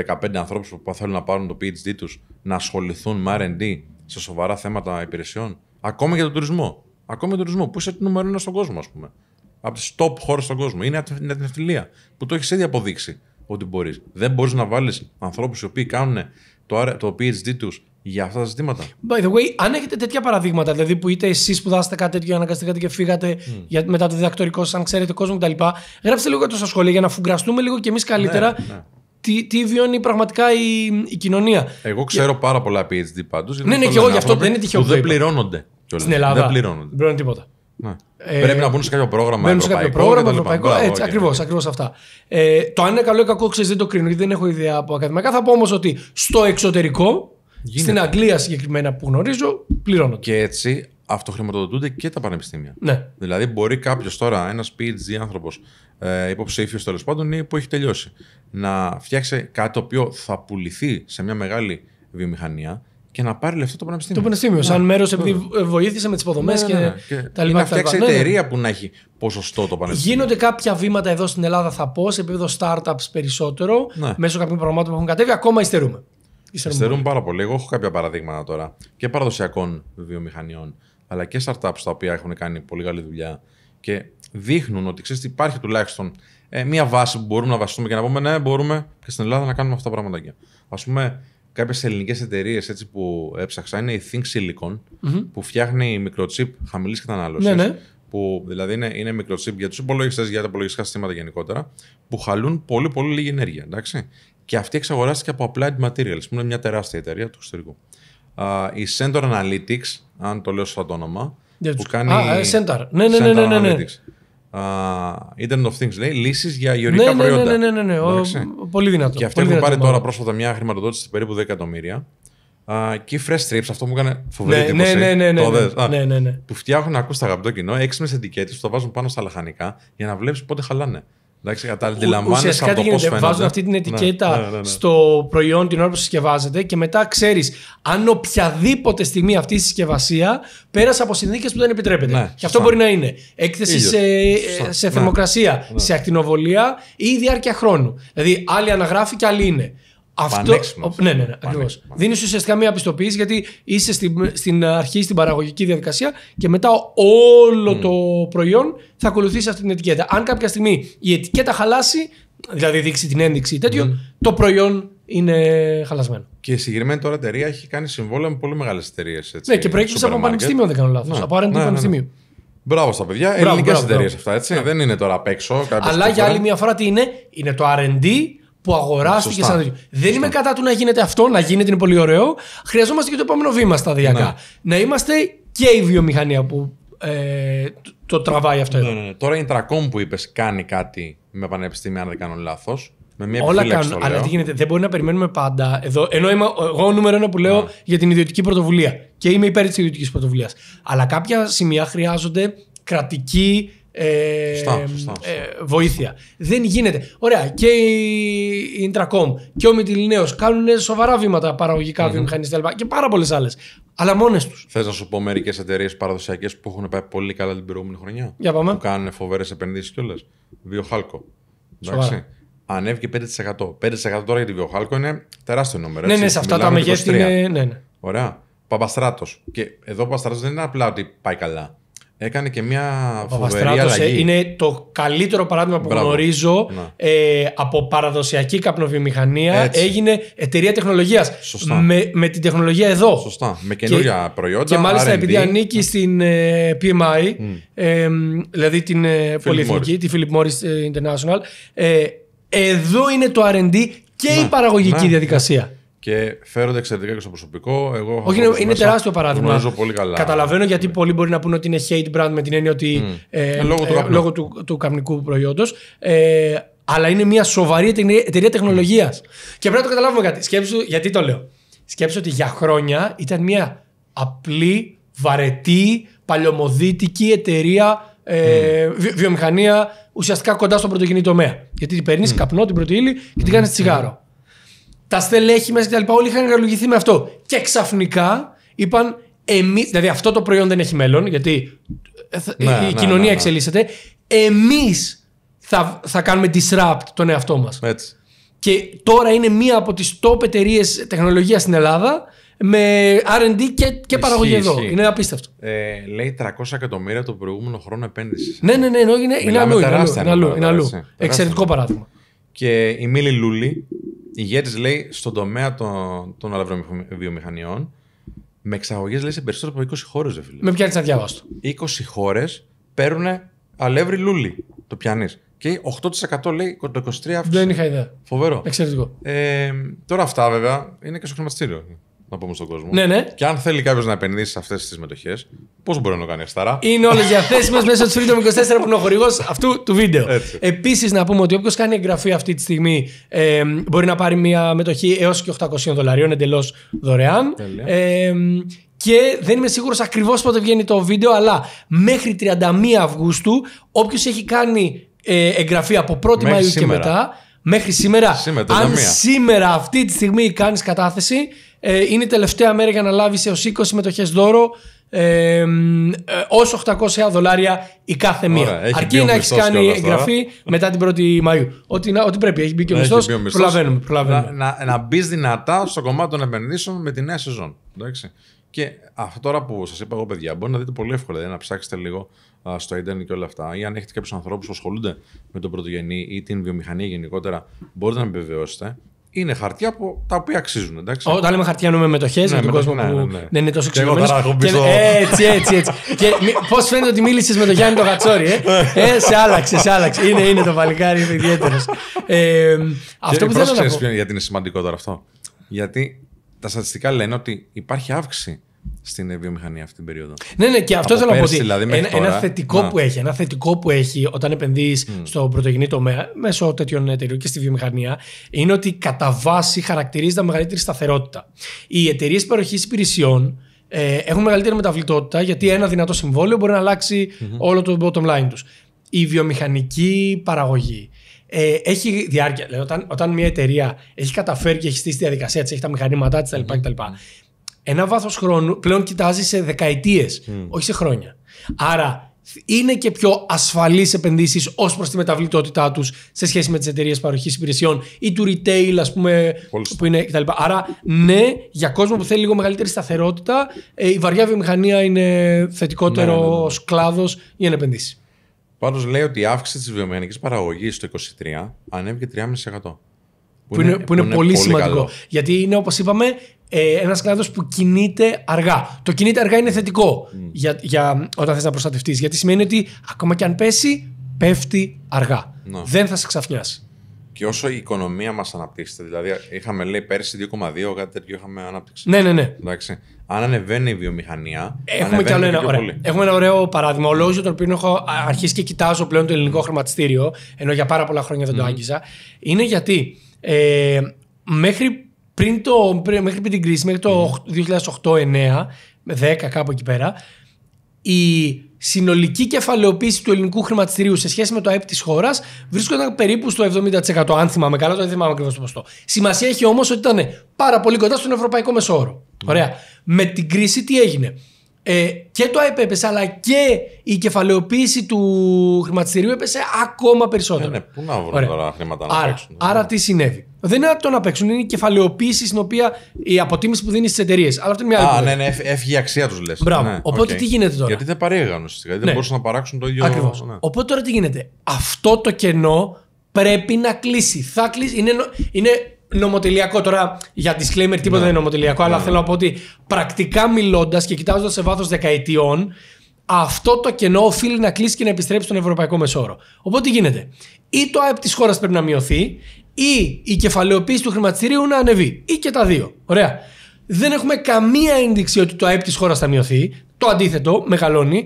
15 ε, ανθρώπους που θέλουν να πάρουν το PhD τους να ασχοληθούν με RD σε σοβαρά θέματα υπηρεσιών. Ακόμα για τον τουρισμό. Ακόμα τον τουρισμό, που είσαι νούμερο ένα στον κόσμο, ας πούμε από τις top χώρες στον κόσμο. Είναι από την που το έχεις ήδη αποδείξει ότι μπορείς. Δεν μπορείς να βάλεις ανθρώπους οι οποίοι κάνουν το, PhD τους για αυτά τα ζητήματα. By the way, αν έχετε τέτοια παραδείγματα, δηλαδή που είτε εσείς σπουδάσατε κάτι τέτοιο, αναγκαστήκατε και φύγατε mm. μετά το διδακτορικό σας, αν ξέρετε κόσμο κτλ., γράψτε λίγο κάτω στα σχολεία για να φουγκραστούμε λίγο κι εμείς ναι, καλύτερα. Ναι. Τι, τι βιώνει πραγματικά η, η κοινωνία. Εγώ ξέρω και... πάρα πολλά PhD πάντως. Ναι, ναι, και εγώ γι' αυτό δεν είναι Δεν πληρώνονται. Στην Ελλάδα. Δεν πληρώνονται. Δεν τίποτα. Ναι. Ε, Πρέπει να μπουν σε κάποιο πρόγραμμα. Μπαίνουν σε κάποιο πρόγραμμα ευρωπαϊκό. ευρωπαϊκό έτσι, ακριβώς ναι. ακριβώς αυτά. Ε, το αν είναι καλό ή κακό, ξέρεις, δεν το κρίνω γιατί δεν έχω ιδέα από ακαδημαϊκά. Θα πω όμως ότι στο εξωτερικό, στην Αγγλία συγκεκριμένα που γνωρίζω, πληρώνω. Και έτσι αυτοχρηματοδοτούνται και τα πανεπιστήμια. Ναι. Δηλαδή, μπορεί κάποιος τώρα, ένας PhD άνθρωπος, ε, υποψήφιος τέλος πάντων ή που έχει τελειώσει, να φτιάξει κάτι το οποίο θα πουληθεί σε μια μεγάλη βιομηχανία και να πάρει λεφτά το πανεπιστήμιο. Το πανεπιστήμιο, ναι. σαν μέρος επειδή ναι, ναι. βοήθησε με τις υποδομές και, τα λοιπά. Να φτιάξει εταιρεία που να έχει ποσοστό το πανεπιστήμιο. Γίνονται κάποια βήματα εδώ στην Ελλάδα, θα πω, σε επίπεδο startups περισσότερο, μέσω κάποιων προγραμμάτων που έχουν κατέβει. Ακόμα υστερούμε. Υστερούμε, πάρα πολύ. Εγώ έχω κάποια παραδείγματα τώρα και παραδοσιακών βιομηχανιών, αλλά και startups τα οποία έχουν κάνει πολύ καλή δουλειά και δείχνουν ότι ξέρεις, υπάρχει τουλάχιστον ε, μία βάση που μπορούμε να βασιστούμε και να πούμε ναι, μπορούμε και στην Ελλάδα να κάνουμε αυτά τα πράγματα. Ας πούμε, κάποιες ελληνικές εταιρείες που έψαξα είναι η Think Silicon, που φτιάχνει microchip χαμηλής κατανάλωσης. Ναι, ναι. Που δηλαδή είναι, είναι για τους υπολογιστές, για τα υπολογιστικά συστήματα γενικότερα, που χαλούν πολύ, πολύ λίγη ενέργεια. Εντάξει. Και αυτή εξαγοράστηκε από Applied Materials, που είναι μια τεράστια εταιρεία του εξωτερικού. η Center Analytics, αν το λέω σωστά το όνομα. που κάνει... Α, ah, Center. Ναι, ναι, ναι, ναι, ναι, ήταν Internet of Things λέει λύσεις για γεωργικά ναι, ναι, προϊόντα. Ναι, ναι, ναι, ναι, ναι. πολύ δυνατό. Και αυτοί έχουν πάρει τώρα πρόσφατα μια χρηματοδότηση περίπου 10 εκατομμύρια. και οι fresh strips, αυτό μου έκανε φοβερή ναι, Ναι, ναι, ναι. ναι, ναι, ναι, ναι, Που φτιάχνουν, ακούστε αγαπητό κοινό, έξυπνες ετικέτες που τα βάζουν πάνω στα λαχανικά για να βλέπεις πότε χαλάνε. Εντάξει, κατάλαβε από το Βάζουν αυτή την ναι, ετικέτα ναι, ναι, στο προϊόν την ώρα που συσκευάζεται και μετά ξέρεις αν οποιαδήποτε στιγμή αυτή η συσκευασία πέρασε από συνθήκες που δεν επιτρέπεται. και αυτό μπορεί να είναι έκθεση σε, σε θερμοκρασία, σε ακτινοβολία ή διάρκεια χρόνου. Δηλαδή, άλλη αναγράφει και άλλη είναι. Αυτό, ναι, ναι, ναι, ακριβώς. Δίνεις ουσιαστικά μία πιστοποίηση γιατί είσαι στην, στην αρχή, στην παραγωγική διαδικασία και μετά όλο mm. το προϊόν θα ακολουθήσει αυτή την ετικέτα. Αν κάποια στιγμή η ετικέτα χαλάσει, δηλαδή δείξει την ένδειξη ή τέτοιο, mm. το προϊόν είναι χαλασμένο. Και η συγκεκριμένη τώρα εταιρεία έχει κάνει συμβόλαια με πολύ μεγάλες εταιρείες. Ναι, και προέκυψε από πανεπιστήμιο, δεν κάνω λάθος. Ναι. Από RD ναι, ναι, ναι. Μπράβο στα παιδιά. Ελληνικέ εταιρείες αυτά, έτσι. Ναι. Δεν είναι τώρα απ' έξω. Αλλά για άλλη μια φορά τι είναι, είναι το RD που αγοράστηκε σαν τέτοιο. Δεν είμαι κατά του να γίνεται αυτό, να γίνεται, είναι πολύ ωραίο. Χρειαζόμαστε και το επόμενο βήμα σταδιακά. Ναι. Να είμαστε και η βιομηχανία που ε, το, τραβάει αυτό. Ναι, ναι, ναι, Τώρα η Intracom που είπες κάνει κάτι με πανεπιστήμια, αν δεν κάνω λάθος. Με μια Όλα κάνουν. Αλλά τι γίνεται, δεν μπορεί να περιμένουμε πάντα. Εδώ, ενώ είμαι εγώ νούμερο ένα που λέω ναι. για την ιδιωτική πρωτοβουλία. Και είμαι υπέρ της ιδιωτικής πρωτοβουλίας. Αλλά κάποια σημεία χρειάζονται κρατική ε, Ε, βοήθεια. Δεν γίνεται. Ωραία, και η Intracom και ο Μιτιλινέο κάνουν σοβαρά βήματα παραγωγικά, mm-hmm. και πάρα πολλές άλλες. Αλλά μόνες τους. Θες να σου πω μερικές εταιρείες παραδοσιακές που έχουν πάει πολύ καλά την προηγούμενη χρονιά. Για πάμε. Που κάνουν φοβερές επενδύσεις κιόλας. Βιοχάλκο. Εντάξει. Ανέβηκε 5%. 5% τώρα για τη Βιοχάλκο είναι τεράστιο νούμερο. Ναι, ναι, σε αυτά τα μεγέθη είναι. Ναι, ναι. Ωραία. Παπαστράτος. Και εδώ ο Παπαστράτος δεν είναι απλά ότι πάει καλά έκανε και μια φοβερή αλλαγή. Ε, είναι το καλύτερο παράδειγμα που γνωρίζω ναι. ε, από παραδοσιακή καπνοβιομηχανία. Έγινε εταιρεία τεχνολογίας. Με, με την τεχνολογία εδώ. Σωστά. Με καινούργια προϊόντα. Και μάλιστα επειδή ανήκει ναι. στην ε, PMI, mm. δηλαδή την πολυεθνική, τη Philip Morris International, εδώ είναι το RD και ναι. η παραγωγική διαδικασία και φέρονται εξαιρετικά και στο προσωπικό. Εγώ Όχι, είναι, είναι τεράστιο παράδειγμα. Γνωρίζω πολύ καλά. Καταλαβαίνω γιατί ναι. πολλοί μπορεί να πούνε ότι είναι hate brand με την έννοια ότι. Mm. Ε, λόγω, του ε, του, του καπνικού προϊόντος. Ε, αλλά είναι μια σοβαρή εταιρεία, τεχνολογία. Mm. Και πρέπει να το καταλάβουμε κάτι. Σκέψου, γιατί το λέω. Σκέψω ότι για χρόνια ήταν μια απλή, βαρετή, παλαιομοδίτικη εταιρεία ε, mm. βιομηχανία ουσιαστικά κοντά στον πρωτογενή τομέα. Γιατί παίρνει καπνό την πρωτοήλη και την κάνεις τσιγάρο τα στελέχη μέσα κτλ. Όλοι είχαν εργαλογηθεί με αυτό. Και ξαφνικά είπαν εμείς. Δηλαδή αυτό το προϊόν δεν έχει μέλλον, γιατί ε, ναι, η ναι, κοινωνία ναι, ναι. εξελίσσεται. Εμείς θα, θα κάνουμε disrupt τον εαυτό μας. Και τώρα είναι μία από τις top εταιρείες τεχνολογίας στην Ελλάδα με RD και, και παραγωγή εδώ. Είναι απίστευτο. Ε, λέει 300 εκατομμύρια το προηγούμενο χρόνο επένδυσης. Ναι, ναι, ναι, είναι, είναι αλλού. Είναι αλλού. Εξαιρετικό παράδειγμα. Και η Μίλη Λούλη, ηγέτης λέει στον τομέα των, των βιομηχανιών, με εξαγωγές λέει σε περισσότερο από 20 χώρε, δε φίλε. Με πιάνεις να διαβάσω. 20 χώρε παίρνουν αλεύρι λούλι. Το πιάνεις. Και 8% λέει το 23 αύξηση. Δεν είχα ιδέα. Φοβερό. Εξαιρετικό. Ε, τώρα αυτά βέβαια είναι και στο χρηματιστήριο να πούμε στον κόσμο. Ναι, ναι. Και αν θέλει κάποιος να επενδύσει σε αυτές τις μετοχέ, πώς μπορεί να το κάνει αυτά. Είναι όλες διαθέσιμες μέσω της Freedom 24 που είναι ο χορηγός αυτού του βίντεο. Επίσης, να πούμε ότι όποιος κάνει εγγραφή αυτή τη στιγμή ε, μπορεί να πάρει μια μετοχή έως και 800 δολαρίων εντελώς δωρεάν. Ε, και δεν είμαι σίγουρος ακριβώς πότε βγαίνει το βίντεο, αλλά μέχρι 31 Αυγούστου, όποιος έχει κάνει ε, εγγραφή από 1η Μαου και μετά, μέχρι σήμερα, σήμερα αν σήμερα αυτή τη στιγμή κάνεις κατάθεση, ε, είναι η τελευταία μέρα για να λάβεις έως 20 μετοχές δώρο ε, ε, 800 δολάρια η κάθε μία. Αρκεί να έχεις κάνει εγγραφή μετά την 1η Μαΐου. Ό,τι, ό,τι πρέπει, έχει μπει και ο μισθό. προλαβαίνουμε. Να, να, να μπεις δυνατά στο κομμάτι των επενδύσεων με τη νέα σεζόν. Εντάξει. Και αυτό τώρα που σας είπα εγώ, παιδιά, μπορεί να δείτε πολύ εύκολα. Δηλαδή, να ψάξετε λίγο στο Ιντερνετ και όλα αυτά. Ή αν έχετε κάποιους ανθρώπους που ασχολούνται με τον πρωτογενή ή την βιομηχανία γενικότερα, μπορείτε να επιβεβαιώσετε είναι χαρτιά που, τα οποία αξίζουν. Εντάξει. Όταν λέμε χαρτιά, εννοούμε μετοχές ναι, τον κόσμο ναι, ναι, που δεν είναι τόσο εξοικειωμένο. Και... Ε, έτσι, έτσι, έτσι. και πώς φαίνεται ότι μίλησες με τον Γιάννη τον Γατσόρη, ε. ε σε άλλαξε, σε άλλαξε. Είναι, είναι το παλικάρι, είναι ιδιαίτερος. Ε, αυτό που θέλω να πω. γιατί είναι σημαντικό τώρα αυτό. Γιατί τα στατιστικά λένε ότι υπάρχει αύξηση στην βιομηχανία αυτή την περίοδο. Ναι, ναι, και αυτό θέλω να πω. Ότι δηλαδή, ένα, θετικό που έχει, ένα θετικό που έχει όταν επενδύεις mm. στο πρωτογενή τομέα μέσω τέτοιων εταιριών και στη βιομηχανία είναι ότι κατά βάση χαρακτηρίζεται μεγαλύτερη σταθερότητα. Οι εταιρείες παροχή υπηρεσιών ε, έχουν μεγαλύτερη μεταβλητότητα γιατί ένα δυνατό συμβόλαιο μπορεί να αλλαξει mm-hmm. όλο το bottom line τους. Η βιομηχανική παραγωγή. Ε, έχει διάρκεια. Δηλαδή, όταν, όταν μια εταιρεία έχει καταφέρει και έχει στήσει τη διαδικασία της, έχει τα μηχανήματά της κτλ. Mm-hmm ένα βάθος χρόνου πλέον κοιτάζει σε δεκαετίες, όχι σε χρόνια. Άρα είναι και πιο ασφαλείς επενδύσεις ως προς τη μεταβλητότητά τους σε σχέση με τις εταιρείες παροχής υπηρεσιών ή του retail, ας πούμε, που είναι κτλ. Άρα, ναι, για κόσμο που θέλει λίγο μεγαλύτερη σταθερότητα, ε, η βαριά βιομηχανία είναι θετικότερο ναι, ναι, ναι. κλάδο για να επενδύσει. Πάντως λέει ότι η αύξηση της βιομηχανικής παραγωγής το 2023 ανέβηκε 3,5% που είναι, που πολύ, σημαντικό. Γιατί είναι, όπως είπαμε, ε, ένας κλάδος που κινείται αργά. Το κινείται αργά είναι θετικό για, για, όταν θες να προστατευτείς. Γιατί σημαίνει ότι ακόμα και αν πέσει, πέφτει αργά. Ναι. Δεν θα σε ξαφνιάσει. Και όσο η οικονομία μας αναπτύσσεται, δηλαδή είχαμε λέει πέρσι 2,2 κάτι τέτοιο είχαμε ανάπτυξη. Ναι, ναι, ναι. Εντάξει. Αν ανεβαίνει η βιομηχανία. Έχουμε άλλο ένα, ωραίο. Έχουμε ένα ωραίο παράδειγμα. Ο λόγο για τον οποίο έχω αρχίσει και κοιτάζω πλέον το ελληνικό χρηματιστήριο, ενώ για πάρα πολλά χρόνια δεν το άγγιζα, είναι γιατί ε, μέχρι πριν, το, μέχρι πριν την κρίση, μέχρι το 2008-2009, 10 κάπου εκεί πέρα, η συνολική κεφαλαιοποίηση του ελληνικού χρηματιστηρίου σε σχέση με το ΑΕΠ της χώρας βρίσκονταν περίπου στο 70%. Αν θυμάμαι καλά, το δεν θυμάμαι ακριβώς το ποστό. Σημασία έχει όμως ότι ήταν πάρα πολύ κοντά στον ευρωπαϊκό μεσόωρο. Ωραία. Με την κρίση τι έγινε. Ε, και το ΑΕΠ έπεσε, αλλά και η κεφαλαιοποίηση του χρηματιστηρίου έπεσε ακόμα περισσότερο. Ναι, ναι πού να βρουν τώρα χρήματα να άρα, παίξουν. Ναι. Άρα, τι συνέβη. Δεν είναι το να παίξουν, είναι η κεφαλαιοποίηση στην οποία η αποτίμηση που δίνεις στις εταιρείες. Αλλά αυτό είναι μια άλλη. Α, ναι, ναι, έφυγε η αξία τους λες. Μπράβο. Ναι, Οπότε okay. τι γίνεται τώρα. Γιατί δεν παρήγαγαν ουσιαστικά, δεν ναι. μπορούσαν να παράξουν το ίδιο. Ακριβώς. Ναι. Οπότε τώρα τι γίνεται. Αυτό το κενό πρέπει να κλείσει. Θα κλείσει. Είναι, είναι νομοτελειακό. Τώρα για disclaimer τίποτα ναι. δεν είναι νομοτελειακό, αλλά ναι, ναι. θέλω να πω ότι πρακτικά μιλώντας και κοιτάζοντας σε βάθος δεκαετιών, αυτό το κενό οφείλει να κλείσει και να επιστρέψει στον ευρωπαϊκό μεσόρο. Οπότε τι γίνεται. Ή το ΑΕΠ της χώρας πρέπει να μειωθεί, ή η κεφαλαιοποίηση του χρηματιστηρίου να ανεβεί. Ή και τα δύο. Ωραία. Δεν έχουμε καμία ένδειξη ότι το ΑΕΠ της χώρας θα μειωθεί. Το αντίθετο, μεγαλώνει.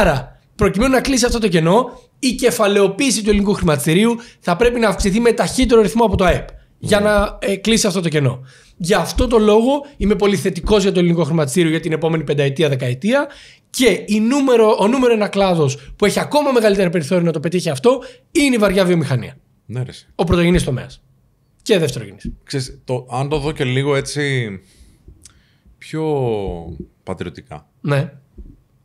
Άρα, προκειμένου να κλείσει αυτό το κενό, η κεφαλαιοποίηση του ελληνικού χρηματιστηρίου θα πρέπει να αυξηθεί με ταχύτερο ρυθμό από το ΑΕΠ για ναι. να ε, κλείσει αυτό το κενό. Γι' αυτό το λόγο είμαι πολύ θετικός για το ελληνικό χρηματιστήριο για την επόμενη πενταετία-δεκαετία και η νούμερο, ο νούμερο ένα κλάδος που έχει ακόμα μεγαλύτερο περιθώριο να το πετύχει αυτό είναι η βαριά βιομηχανία. Ναι, ρε. Ο πρωτογενής τομέας. Και δεύτερο Το, αν το δω και λίγο έτσι πιο πατριωτικά. Ναι.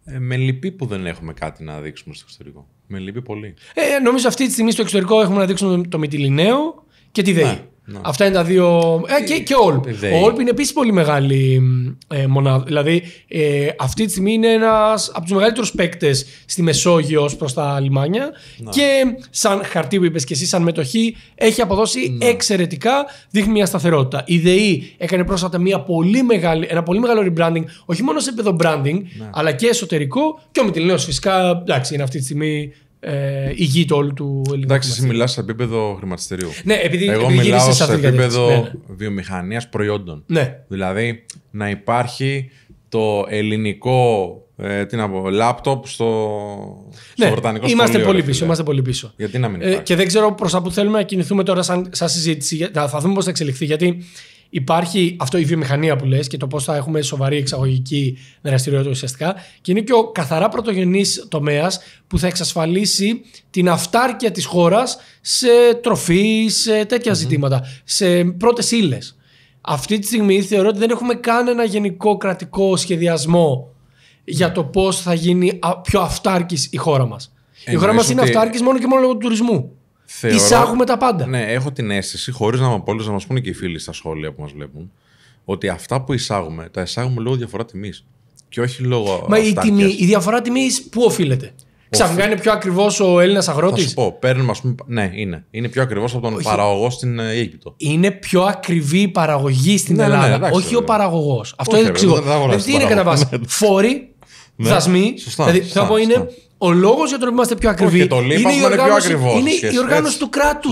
Ε, με λυπεί που δεν έχουμε κάτι να δείξουμε στο εξωτερικό. Με λυπεί πολύ. Ε, νομίζω αυτή τη στιγμή στο εξωτερικό έχουμε να δείξουμε το, Μιτιλινέο και τη ΔΕΗ. Ναι. Ναι. Αυτά είναι τα δύο. Ε, και, και Όλπ. Ο Όλπ είναι επίσης πολύ μεγάλη ε, μονάδα. Δηλαδή, ε, αυτή τη στιγμή είναι ένας από τους μεγαλύτερους παίκτες στη Μεσόγειο προς τα λιμάνια. Ναι. Και σαν χαρτί που είπες και εσύ, σαν μετοχή, έχει αποδώσει ναι. εξαιρετικά. Δείχνει μια σταθερότητα. Η ΔΕΗ έκανε πρόσφατα μια πολύ μεγάλη, ένα πολύ μεγάλο rebranding, όχι μόνο σε επίπεδο branding, αλλά και εσωτερικό. Και ο Μητυλινέος φυσικά εντάξει, είναι αυτή τη στιγμή ε, γη του όλου του ελληνικού. Εντάξει, εσύ μιλάς σε επίπεδο χρηματιστηρίου. Ναι, επειδή, Εγώ μιλάω σε, επίπεδο ναι. ναι. βιομηχανίας προϊόντων. Ναι. Δηλαδή να υπάρχει το ελληνικό ε, τι να πω, λάπτοπ στο, ναι, στο βρετανικό σχολείο. Είμαστε πολύ πίσω, είμαστε πολύ πίσω. Γιατί να μην ε, και δεν ξέρω προς τα που θέλουμε να κινηθούμε τώρα σαν, σαν συζήτηση. Θα δούμε πώς θα εξελιχθεί. Γιατί υπάρχει αυτό η βιομηχανία που λες και το πώς θα έχουμε σοβαρή εξαγωγική δραστηριότητα ουσιαστικά και είναι και ο καθαρά πρωτογενής τομέας που θα εξασφαλίσει την αυτάρκεια της χώρας σε τροφή, σε τετοια ζητήματα, σε πρώτες ύλες. Αυτή τη στιγμή θεωρώ ότι δεν έχουμε καν ένα γενικό κρατικό σχεδιασμό για το πώς θα γίνει πιο αυτάρκης η χώρα μας. η χώρα μας είναι αυτάρκης μόνο και μόνο λόγω του τουρισμού. Θεωρώ... Εισάγουμε τα πάντα. Ναι, έχω την αίσθηση, χωρίς να είμαι απόλυτος, να μας πούνε και οι φίλοι στα σχόλια που μας βλέπουν, ότι αυτά που εισάγουμε τα εισάγουμε λόγω διαφορά τιμής. Και όχι λόγω. Μα η, τιμή, η διαφορά τιμής πού οφείλεται. Ξαφνικά είναι πιο ακριβώς ο Έλληνας αγρότης. Θα σου πω, παίρνουμε, ας πούμε. Ναι, είναι. Είναι πιο ακριβώς από τον όχι. παραγωγό στην ε, Αίγυπτο. Είναι πιο ακριβή η παραγωγή στην ναι, ναι, ναι, Ελλάδα. Ναι, όχι ο παραγωγός. Αυτό είναι Δεν ε, είναι κατά βάση. Φόροι, δασμοί. Δηλαδή, θα είναι ο λόγος για τον οποίο είμαστε πιο ακριβοί. το είναι, πιο Είναι η οργάνωση του κράτους.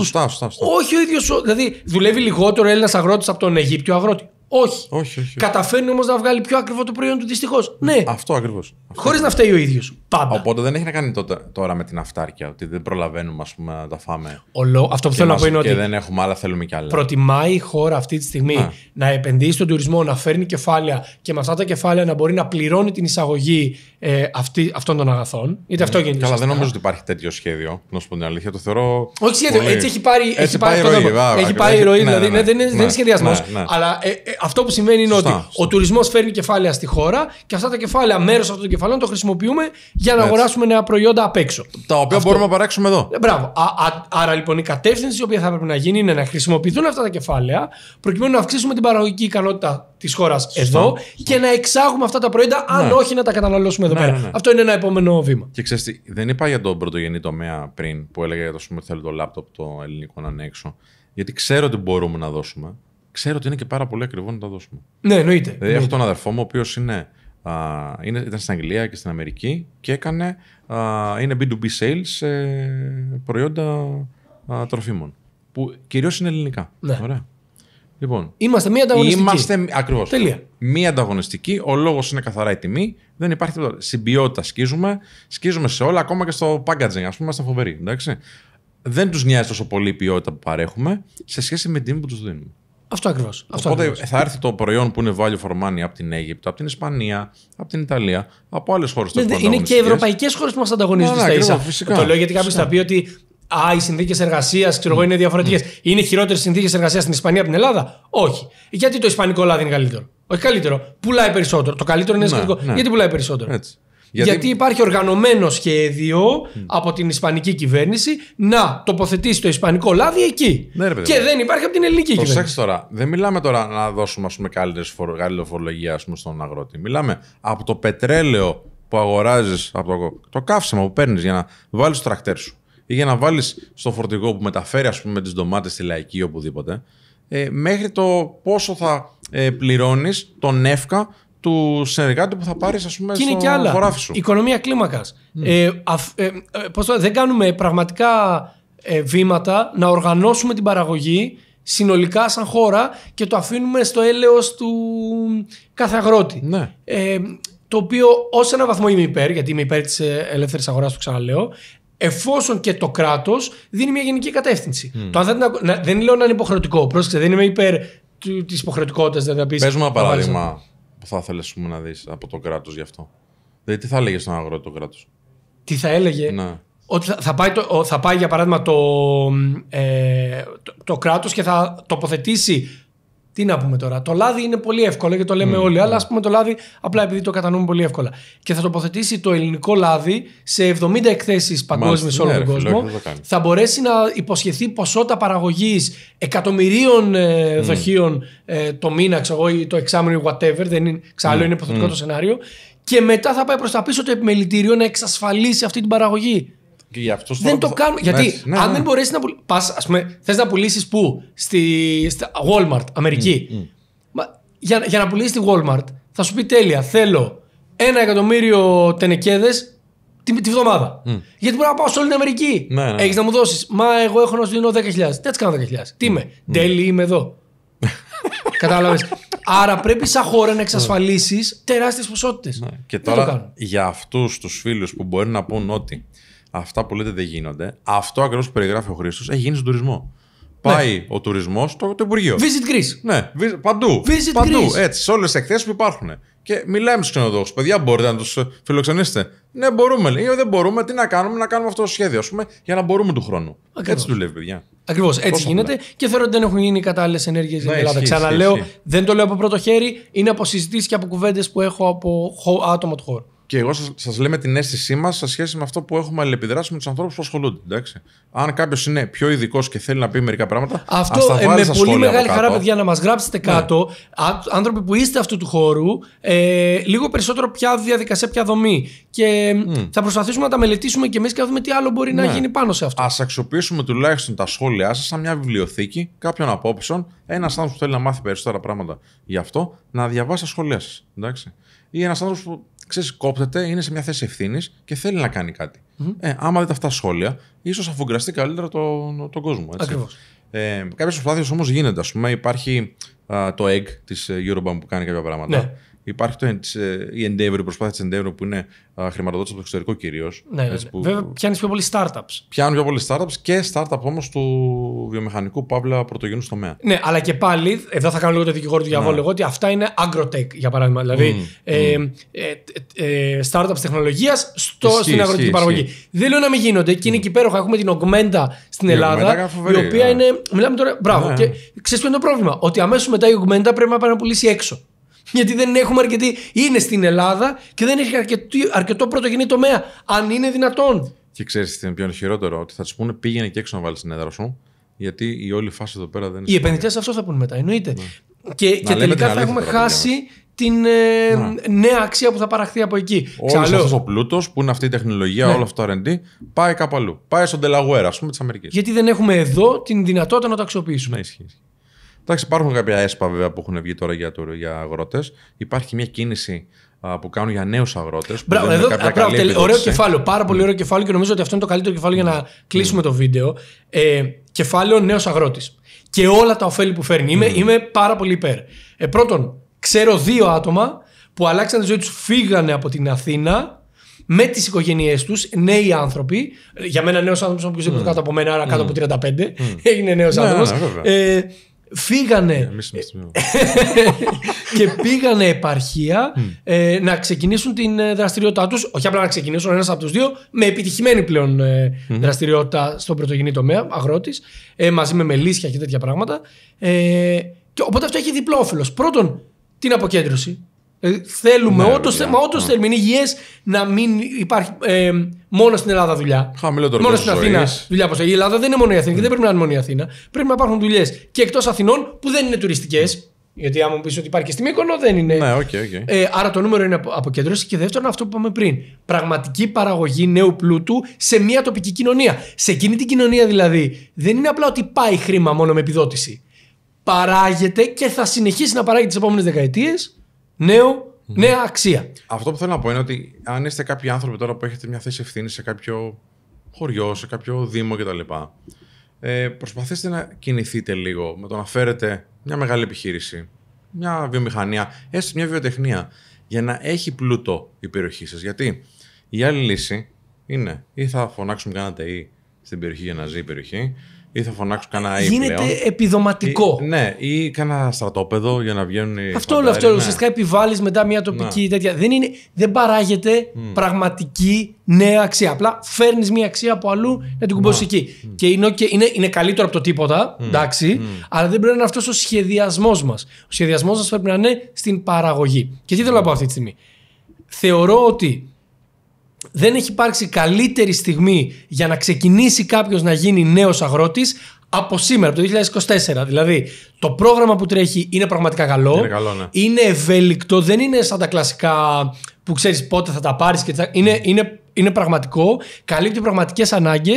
Όχι ο ίδιος. Δηλαδή, δουλεύει λιγότερο Έλληνας αγρότης από τον Αιγύπτιο αγρότη. Όχι. όχι, όχι. Καταφέρνει όμως να βγάλει πιο ακριβό το προϊόν του δυστυχώς. Ναι. Αυτό ακριβώς. Χωρίς να φταίει ο ίδιος. Πάντα. Οπότε δεν έχει να κάνει τότε, τώρα με την αυτάρκεια, ότι δεν προλαβαίνουμε ας πούμε, να τα φάμε. Ολο... Αυτό που θέλω να πω είναι ότι. Και δεν έχουμε άλλα, θέλουμε κι άλλα. Προτιμάει η χώρα αυτή τη στιγμή ναι. να επενδύσει στον τουρισμό, να φέρνει κεφάλαια και με αυτά τα κεφάλαια να μπορεί να πληρώνει την εισαγωγή ε, αυτή, αυτών των αγαθών. Γιατί αυτό ναι. γίνεται. Καλά, δεν νομίζω ότι υπάρχει τέτοιο σχέδιο, να σου πω την αλήθεια. Το θεωρώ. Όχι σχέδιο. Πολύ... Έτσι έχει πάρει, έτσι έχει πάρει, ροή, έχει πάρει η ροή. Δηλαδή ναι, δεν είναι σχεδιασμό. Αλλά ε, ε, αυτό που σημαίνει είναι ότι ο τουρισμός φέρνει κεφάλαια στη χώρα και αυτά τα κεφάλαια, μέρος αυτών των κεφαλαίων το χρησιμοποιούμε για να αγοράσουμε νέα προϊόντα απ' έξω. Τα οποία μπορούμε να παράξουμε εδώ. Ε, μπράβο. άρα λοιπόν η κατεύθυνση η οποία θα πρέπει να γίνει είναι να χρησιμοποιηθούν αυτά τα κεφάλαια προκειμένου να αυξήσουμε την παραγωγική ικανότητα της χώρας εδώ και να εξάγουμε αυτά τα προϊόντα, αν ναι. όχι να τα καταναλώσουμε εδώ ναι, πέρα. Ναι, Αυτό είναι ένα επόμενο βήμα. Και ξέρετε, δεν είπα για τον πρωτογενή τομέα πριν που έλεγα για το θέλω το λάπτοπ το ελληνικό να είναι έξω. Γιατί ξέρω ότι μπορούμε να δώσουμε. Ξέρω ότι είναι και πάρα πολύ ακριβό να τα δώσουμε. Ναι, εννοείται. Δηλαδή, εννοείται. έχω τον αδερφό μου, ο οποίος είναι είναι, ήταν στην Αγγλία και στην Αμερική και έκανε, α, είναι B2B sales σε προϊόντα τροφίμων. Που κυρίως είναι ελληνικά. Ναι. Ωραία. Λοιπόν, είμαστε μία ανταγωνιστική. Είμαστε ακριβώς Μία ανταγωνιστική. Ο λόγος είναι καθαρά η τιμή. Δεν υπάρχει τίποτα. Στην ποιότητα σκίζουμε. Σκίζουμε σε όλα, ακόμα και στο packaging. ας πούμε, είμαστε φοβεροί. Εντάξει. Δεν τους νοιάζει τόσο πολύ η ποιότητα που παρέχουμε σε σχέση με την τιμή που τους δίνουμε. Αυτό ακριβώς. Οπότε ακριβώς. θα έρθει το προϊόν που είναι value for money από την Αίγυπτο, από την Ισπανία, από την Ιταλία, από άλλες χώρες ναι, που Είναι και ευρωπαϊκές χώρες που μας ανταγωνίζουν ναι, στα ίσα. Το λέω γιατί κάποιος θα πει ότι Α, οι συνθήκες εργασίας είναι διαφορετικές. Mm. Ναι. Είναι χειρότερες συνθήκες εργασίας στην Ισπανία από την Ελλάδα. Όχι. Γιατί το ισπανικό λάδι είναι καλύτερο. Όχι καλύτερο. Πουλάει περισσότερο. Το καλύτερο είναι ναι, ναι. Γιατί πουλάει περισσότερο. Γιατί, υπάρχει οργανωμένο σχέδιο από την Ισπανική κυβέρνηση να τοποθετήσει το Ισπανικό λάδι εκεί. Ναι, και δεν υπάρχει από την ελληνική το κυβέρνηση. τώρα. Δεν μιλάμε τώρα να δώσουμε ας πούμε, καλύτερη φορολογία ας στον αγρότη. Μιλάμε από το πετρέλαιο που αγοράζεις, από το, το που παίρνεις για να βάλεις το τρακτέρ σου ή για να βάλεις στο φορτηγό που μεταφέρει ας πούμε τις ντομάτες στη λαϊκή ή οπουδήποτε, ε, μέχρι το πόσο θα ε, τον έφκα του συνεργάτη που θα πάρεις, ας πούμε, και είναι άλλα. Οικονομία κλίμακας. Mm. Ε, ε, ε, δεν κάνουμε πραγματικά βήματα να οργανώσουμε την παραγωγή συνολικά σαν χώρα και το αφήνουμε στο έλεος του κάθε αγρότη. Ναι. Ε, το οποίο ως ένα βαθμό είμαι υπέρ, γιατί είμαι υπέρ της ελεύθερης αγοράς, το ξαναλέω, εφόσον και το κράτος δίνει μια γενική κατεύθυνση. Mm. Το αν δεν λέω να είναι υποχρεωτικό. Πρόσεξε, δεν είμαι υπέρ της υποχρεωτικότητας. Δηλαδή, μου ένα παράδειγμα που θα ήθελες να δεις από το κράτος γι' αυτό. Δηλαδή, τι θα έλεγε στον αγρότη το κράτο. Τι θα έλεγε. Ναι. Ότι θα πάει, το, θα πάει για παράδειγμα το, ε, το, το κράτος και θα τοποθετήσει τι να πούμε τώρα. Το λάδι είναι πολύ εύκολο και το λέμε mm, όλοι, αλλά α ναι. πούμε το λάδι απλά επειδή το κατανοούμε πολύ εύκολα. Και θα τοποθετήσει το ελληνικό λάδι σε 70 εκθέσεις παγκόσμιες σε όλο ναι, τον κόσμο. θα μπορέσει να υποσχεθεί ποσότητα παραγωγής εκατομμυρίων ε, δοχείων ε, το μήνα, ξέρω ή το εξάμεινο ή whatever. Δεν είναι, είναι υποθετικό το σενάριο. Και μετά θα πάει προς τα πίσω το επιμελητήριο να εξασφαλίσει αυτή την παραγωγή. Και γι αυτό δεν το, θα... κάνουμε. Γιατί ναι, αν ναι. δεν μπορέσει να πουλήσει. ας πούμε, θες να πουλήσεις πού, στη, Walmart, Αμερική. Mm, mm. Μα, για, για να πουλήσεις τη Walmart, θα σου πει τέλεια. Θέλω ένα εκατομμύριο τενεκέδες τη, βδομάδα. Mm. Γιατί μπορεί να πάω σε όλη την Αμερική. Ναι, ναι. Έχεις να μου δώσεις. Μα εγώ έχω να σου δίνω 10.000. Δεν τις κάνω 10.000. Τι είμαι, Τέλειο είμαι εδώ. Κατάλαβες. Άρα πρέπει σαν χώρα να εξασφαλίσεις τεράστιες ποσότητες. Και τώρα για αυτούς τους φίλους που μπορεί να πούν ότι Αυτά που λέτε δεν γίνονται. Αυτό ακριβώς που περιγράφει ο Χρήστος έχει γίνει στον τουρισμό. Ναι. Πάει ο τουρισμός στο το Υπουργείο. Visit Greece. Ναι, παντού. Visit παντού. Greece. Έτσι, σε όλες τις εκθέσεις που υπάρχουν. Και μιλάμε στους ξενοδόχους. Παιδιά, μπορείτε να τους ε, φιλοξενήσετε. Ναι, μπορούμε. Λέει, ε, δεν μπορούμε. Τι να κάνουμε, να κάνουμε αυτό το σχέδιο, ας πούμε, για να μπορούμε του χρόνου. Ακριβώς. Έτσι δουλεύει, παιδιά. Ακριβώς. Έτσι γίνεται. Και θεωρώ ότι δεν έχουν γίνει κατάλληλες ενέργειες για την ναι, Ελλάδα. Ξαναλέω, δεν το λέω από πρώτο χέρι. Είναι από συζητήσεις και από κουβέντες που έχω από άτομα του χώρου και εγώ σας λέμε την αίσθησή μας σε σχέση με αυτό που έχουμε αλληλεπιδράσει με τους ανθρώπους που ασχολούνται. Εντάξει. Αν κάποιος είναι πιο ειδικός και θέλει να πει μερικά πράγματα. Αυτό ας ε, με πολύ μεγάλη χαρά, παιδιά, να μας γράψετε ναι. κάτω. Άνθρωποι που είστε αυτού του χώρου, ε, λίγο περισσότερο ποια διαδικασία, ποια δομή. Και θα προσπαθήσουμε να τα μελετήσουμε και εμείς και να δούμε τι άλλο μπορεί να ναι. γίνει πάνω σε αυτό. Ας αξιοποιήσουμε τουλάχιστον τα σχόλιά σας σαν μια βιβλιοθήκη κάποιων απόψεων. Ένας άνθρωπος που θέλει να μάθει περισσότερα πράγματα γι' αυτό, να διαβάσει τα σχόλιά σας. Ή ένας άνθρωπος που ξέρεις, κόπτεται, είναι σε μια θέση ευθύνης και θέλει να κάνει Ε, άμα δείτε αυτά τα σχόλια, ίσως αφουγκραστεί καλύτερα τον, τον κόσμο. Ακριβώς. Ε, Κάποιες προσπάθειες όμως γίνεται. Ας πούμε, υπάρχει το egg της ε, Eurobank που κάνει κάποια πράγματα. Ναι. Υπάρχει το, ε, η Endeavor, η προσπάθεια της Endeavor που είναι χρηματοδότηση από το εξωτερικό κυρίως. Ναι, ναι, ναι. Που... Βέβαια, πιάνεις πιο πολύ startups. Πιάνουν πιο πολύ startups και startup όμως του βιομηχανικού παύλα πρωτογενούς τομέα. Ναι, αλλά και πάλι, εδώ θα κάνω λίγο το δικηγόρο του ναι. διαβόλου εγώ, ότι αυτά είναι agrotech για παράδειγμα. Δηλαδή ε, mm. Ε, ε, startups τεχνολογία στην αγροτική παραγωγή. Ισχύ. Δεν λέω να μην γίνονται και είναι mm. υπέροχα. Έχουμε την Augmenta στην Ελλάδα, η οποία είναι. Μιλάμε τώρα. Μπράβο. Ναι. Και ξέρεις είναι το πρόβλημα. Ότι αμέσως μετά η Augmenta πρέπει να πάει να πουλήσει έξω. Γιατί δεν έχουμε αρκετή. Είναι στην Ελλάδα και δεν έχει αρκετό πρωτογενή τομέα. Αν είναι δυνατόν. Και ξέρεις τι είναι πιο χειρότερο, ότι θα τους πούνε πήγαινε και έξω να βάλεις την έδρα σου. Γιατί η όλη φάση εδώ πέρα δεν είναι. Οι επενδυτές αυτό θα πούνε μετά, εννοείται. Ναι. Και, και τελικά θα έχουμε χάσει την ε, νέα αξία που θα παραχθεί από εκεί. Όλος αυτός ο πλούτος που είναι αυτή η τεχνολογία, ναι. όλο αυτό το RD, πάει κάπου αλλού. Πάει στον Τελαγουέρα, ας πούμε, της Αμερικής. Γιατί δεν έχουμε εδώ την δυνατότητα να το αξιοποιήσουμε. Ναι, ισχύει. Εντάξει, υπάρχουν κάποια έσπα βέβαια που έχουν βγει τώρα για, για αγρότες. Υπάρχει μια κίνηση που κάνουν για νέους αγρότες. Μπράβο, εδώ ωραίο κεφάλαιο. Πάρα πολύ ναι. ωραίο κεφάλαιο και νομίζω ότι αυτό είναι το καλύτερο κεφάλαιο για να ναι. κλείσουμε το ναι. βίντεο. Ε, κεφάλαιο νέος αγρότης. Και όλα τα ωφέλη που φέρνει. Είμαι, είμαι πάρα πολύ υπέρ. Ε, πρώτον, ξέρω δύο άτομα που αλλάξαν τη ζωή τους, φύγανε από την Αθήνα με τις οικογένειές τους, νέοι άνθρωποι. Ε, για μένα, νέος άνθρωπος, όποιο mm. κάτω από μένα, άρα κάτω από 35, mm. είναι νέο άνθρωπο φύγανε ε, και πήγανε επαρχία ε, να ξεκινήσουν την ε, δραστηριότητά τους όχι απλά να ξεκινήσουν ένας από τους δύο με επιτυχημένη πλέον δραστηριότητα στον πρωτογενή τομέα, αγρότης ε, μαζί με μελίσια και τέτοια πράγματα και οπότε αυτό έχει διπλό όφελος πρώτον την αποκέντρωση ε, θέλουμε, ναι, όντω ναι. θέλουμε. Είναι υγιές να μην υπάρχει ε, μόνο στην Ελλάδα δουλειά. Χαμηλότερο Μόνο στην Αθήνα ζωής. δουλειά Η Ελλάδα δεν είναι μόνο η Αθήνα και δεν πρέπει να είναι μόνο η Αθήνα. Πρέπει να υπάρχουν δουλειές και εκτός Αθηνών που δεν είναι τουριστικές. Γιατί άμα μου πεις ότι υπάρχει και στη Μύκονο δεν είναι. Ναι, okay, okay. Ε, άρα το νούμερο είναι αποκέντρωση. Και δεύτερον, αυτό που είπαμε πριν. Πραγματική παραγωγή νέου πλούτου σε μια τοπική κοινωνία. Σε εκείνη την κοινωνία δηλαδή δεν είναι απλά ότι πάει χρήμα μόνο με επιδότηση. Παράγεται και θα συνεχίσει να παράγει τις επόμενες δεκαετίες νέο, νέα αξία. Αυτό που θέλω να πω είναι ότι αν είστε κάποιοι άνθρωποι τώρα που έχετε μια θέση ευθύνης σε κάποιο χωριό, σε κάποιο δήμο κτλ. Ε, προσπαθήστε να κινηθείτε λίγο με το να φέρετε μια μεγάλη επιχείρηση, μια βιομηχανία, έστω μια βιοτεχνία, για να έχει πλούτο η περιοχή σας. Γιατί η άλλη λύση είναι ή θα φωνάξουμε κανένα ΤΕΙ στην περιοχή για να ζει η περιοχή, ή θα φωνάξω κανένα Γίνεται πλέον. επιδοματικό. Ή, ναι, ή κανένα στρατόπεδο για να βγαίνουν οι. Αυτό όλο αυτό. Ναι. Ουσιαστικά επιβάλλεις μετά μια τοπική ναι. τέτοια. Δεν, είναι, δεν παράγεται mm. πραγματική νέα αξία. Απλά φέρνεις μια αξία από αλλού να την κουμπώσεις ναι. εκεί. Και είναι, και είναι, είναι καλύτερο από το τίποτα, mm. εντάξει, αλλά δεν πρέπει να είναι αυτός ο σχεδιασμός μας. Ο σχεδιασμός μας πρέπει να είναι στην παραγωγή. Και τι θέλω να πω αυτή τη στιγμή. Θεωρώ ότι δεν έχει υπάρξει καλύτερη στιγμή για να ξεκινήσει κάποιος να γίνει νέος αγρότης από σήμερα, από το 2024. Δηλαδή, το πρόγραμμα που τρέχει είναι πραγματικά καλό. Είναι, καλό, ναι. ευέλικτο, δεν είναι σαν τα κλασικά που ξέρεις πότε θα τα πάρεις. Είναι, είναι, είναι πραγματικό, καλύπτει πραγματικές ανάγκες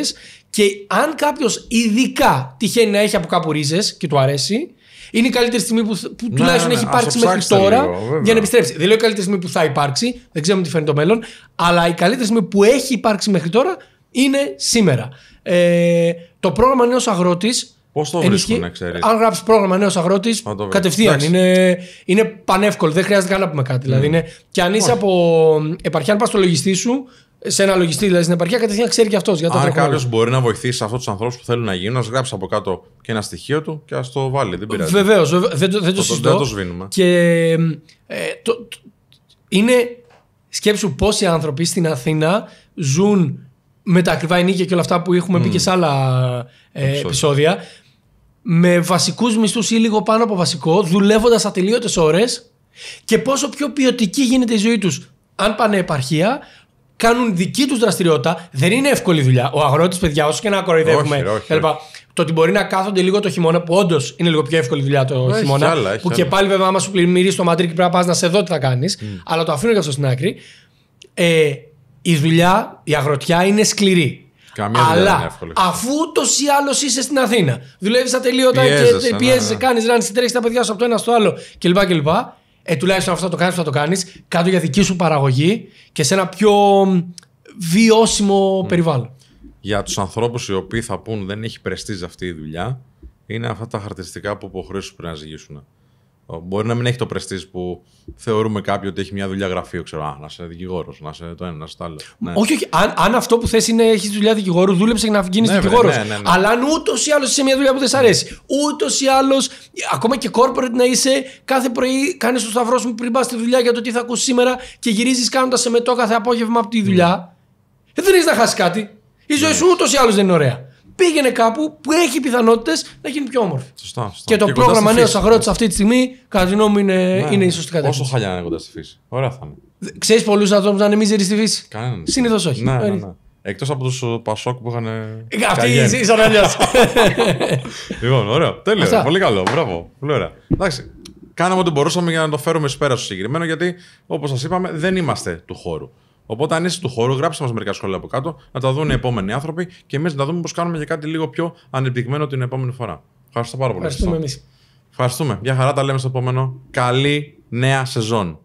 και αν κάποιος ειδικά τυχαίνει να έχει από κάπου ρίζες και του αρέσει, είναι η καλύτερη στιγμή που, που ναι, τουλάχιστον ναι, έχει υπάρξει μέχρι τώρα για να επιστρέψει. Δεν λέω η καλύτερη στιγμή που θα υπάρξει, δεν ξέρουμε τι φαίνεται το μέλλον, αλλά η καλύτερη στιγμή που έχει υπάρξει μέχρι τώρα είναι σήμερα. Ε, το πρόγραμμα Νέος Αγρότης. Πώς το βρίσκουν, να ξέρεις. Αν γράψεις πρόγραμμα Νέος Αγρότης, κατευθείαν. Είναι, είναι πανεύκολο, δεν χρειάζεται καν να πούμε κάτι. Δηλαδή ναι. είναι, και αν είσαι από επαρχία, αν πας στο λογιστή σου, σε ένα λογιστή, δηλαδή στην επαρχία, κατευθείαν ξέρει και αυτός. Αν κάποιος μπορεί να βοηθήσει αυτούς τους ανθρώπους που θέλουν να γίνουν, ας γράψει από κάτω και ένα στοιχείο του και ας το βάλει. Δεν πειράζει. Βεβαίως. Δεν το, δεν το, συζητώ. Δεν το σβήνουμε. Και ε, το, το, είναι σκέψου πόσοι άνθρωποι στην Αθήνα ζουν με τα ακριβά ενίκια και όλα αυτά που έχουμε mm. πει και σε άλλα ε, επεισόδια. επεισόδια. Με βασικούς μισθούς ή λίγο πάνω από βασικό, δουλεύοντας ατελείωτες ώρες και πόσο πιο ποιοτική γίνεται η ζωή τους αν πάνε επαρχία, κάνουν δική τους δραστηριότητα. Δεν είναι εύκολη δουλειά. Ο αγρότης, παιδιά, όσο και να κοροϊδεύουμε. Το ότι μπορεί να κάθονται λίγο το χειμώνα, που όντως είναι λίγο πιο εύκολη δουλειά το έχει χειμώνα. Άλλα, που άλλα. και πάλι, βέβαια, άμα σου πλημμυρίσει το ματρίκι, πρέπει να πας να σε δω τι θα κάνεις. Mm. Αλλά το αφήνω και αυτό στην άκρη. Ε, η δουλειά, η αγροτιά είναι σκληρή. Καμία Αλλά είναι αφού ούτως ή άλλως είσαι στην Αθήνα, δουλεύεις ατελείωτα και πιέζεσαι, ναι, ναι, ναι. κάνεις ράνι, τρέχεις τα παιδιά σου από το ένα στο άλλο κλπ ε, τουλάχιστον αυτό το κάνεις, θα το κάνεις. Κάτω για δική σου παραγωγή και σε ένα πιο βιώσιμο περιβάλλον. Για τους ανθρώπους οι οποίοι θα πούν δεν έχει πρεστή αυτή η δουλειά, είναι αυτά τα χαρακτηριστικά που υποχρέωσαν πρέπει να ζυγίσουν. Ε, μπορεί να μην έχει το πρεστή που θεωρούμε κάποιοι ότι έχει μια δουλειά γραφείο, Ξέρω, να είσαι δικηγόρος, να είσαι το ένα, να είσαι το άλλο. Ναι. Όχι, όχι. Αν, αν αυτό που θες είναι έχεις δουλειά δικηγόρου, δούλεψε για να γίνεις ναι, δικηγόρος. Ναι, ναι, ναι, Αλλά αν ούτως ή άλλως είσαι μια δουλειά που δεν σ' αρέσει, ούτως ή άλλως, ακόμα και corporate να είσαι, κάθε πρωί κάνεις το σταυρό σου πριν πας στη δουλειά για το τι θα ακούσει σήμερα και γυρίζεις κάνοντας σε μετό κάθε απόγευμα από τη δουλειά. Ναι. Ε, δεν έχεις να χάσεις κάτι. Η ζωή ναι. σου ούτως ή άλλως δεν είναι ωραία πήγαινε κάπου που έχει πιθανότητες να γίνει πιο όμορφη. Σωστά, Και το πρόγραμμα Νέο Αγρότης αυτή τη στιγμή, κατά τη γνώμη είναι, ναι, είναι η σωστή κατεύθυνση. Όσο χαλιά να είναι κοντά στη φύση. Ωραία θα είναι. Ξέρεις πολλούς ανθρώπους να είναι μίζεροι στη φύση. Συνήθως όχι. Ναι, ναι, ναι. Εκτός από τους ε, Πασόκ που είχαν. Αυτή η ζωή λοιπόν, ωραίο. Τέλειο. Πολύ καλό. Μπράβο. Πολύ ωραία. Εντάξει. Κάναμε ό,τι μπορούσαμε για να το φέρουμε εις πέρα στο συγκεκριμένο, γιατί όπως σας είπαμε, δεν είμαστε του χώρου. Οπότε, αν είσαι του χώρου, γράψτε μας μερικά σχόλια από κάτω, να τα δουν οι επόμενοι άνθρωποι και εμείς να δούμε πώς κάνουμε για κάτι λίγο πιο ανεπτυγμένο την επόμενη φορά. Ευχαριστώ πάρα πολύ. Ευχαριστούμε εμείς. Ευχαριστούμε. Μια χαρά τα λέμε στο επόμενο. Καλή νέα σεζόν.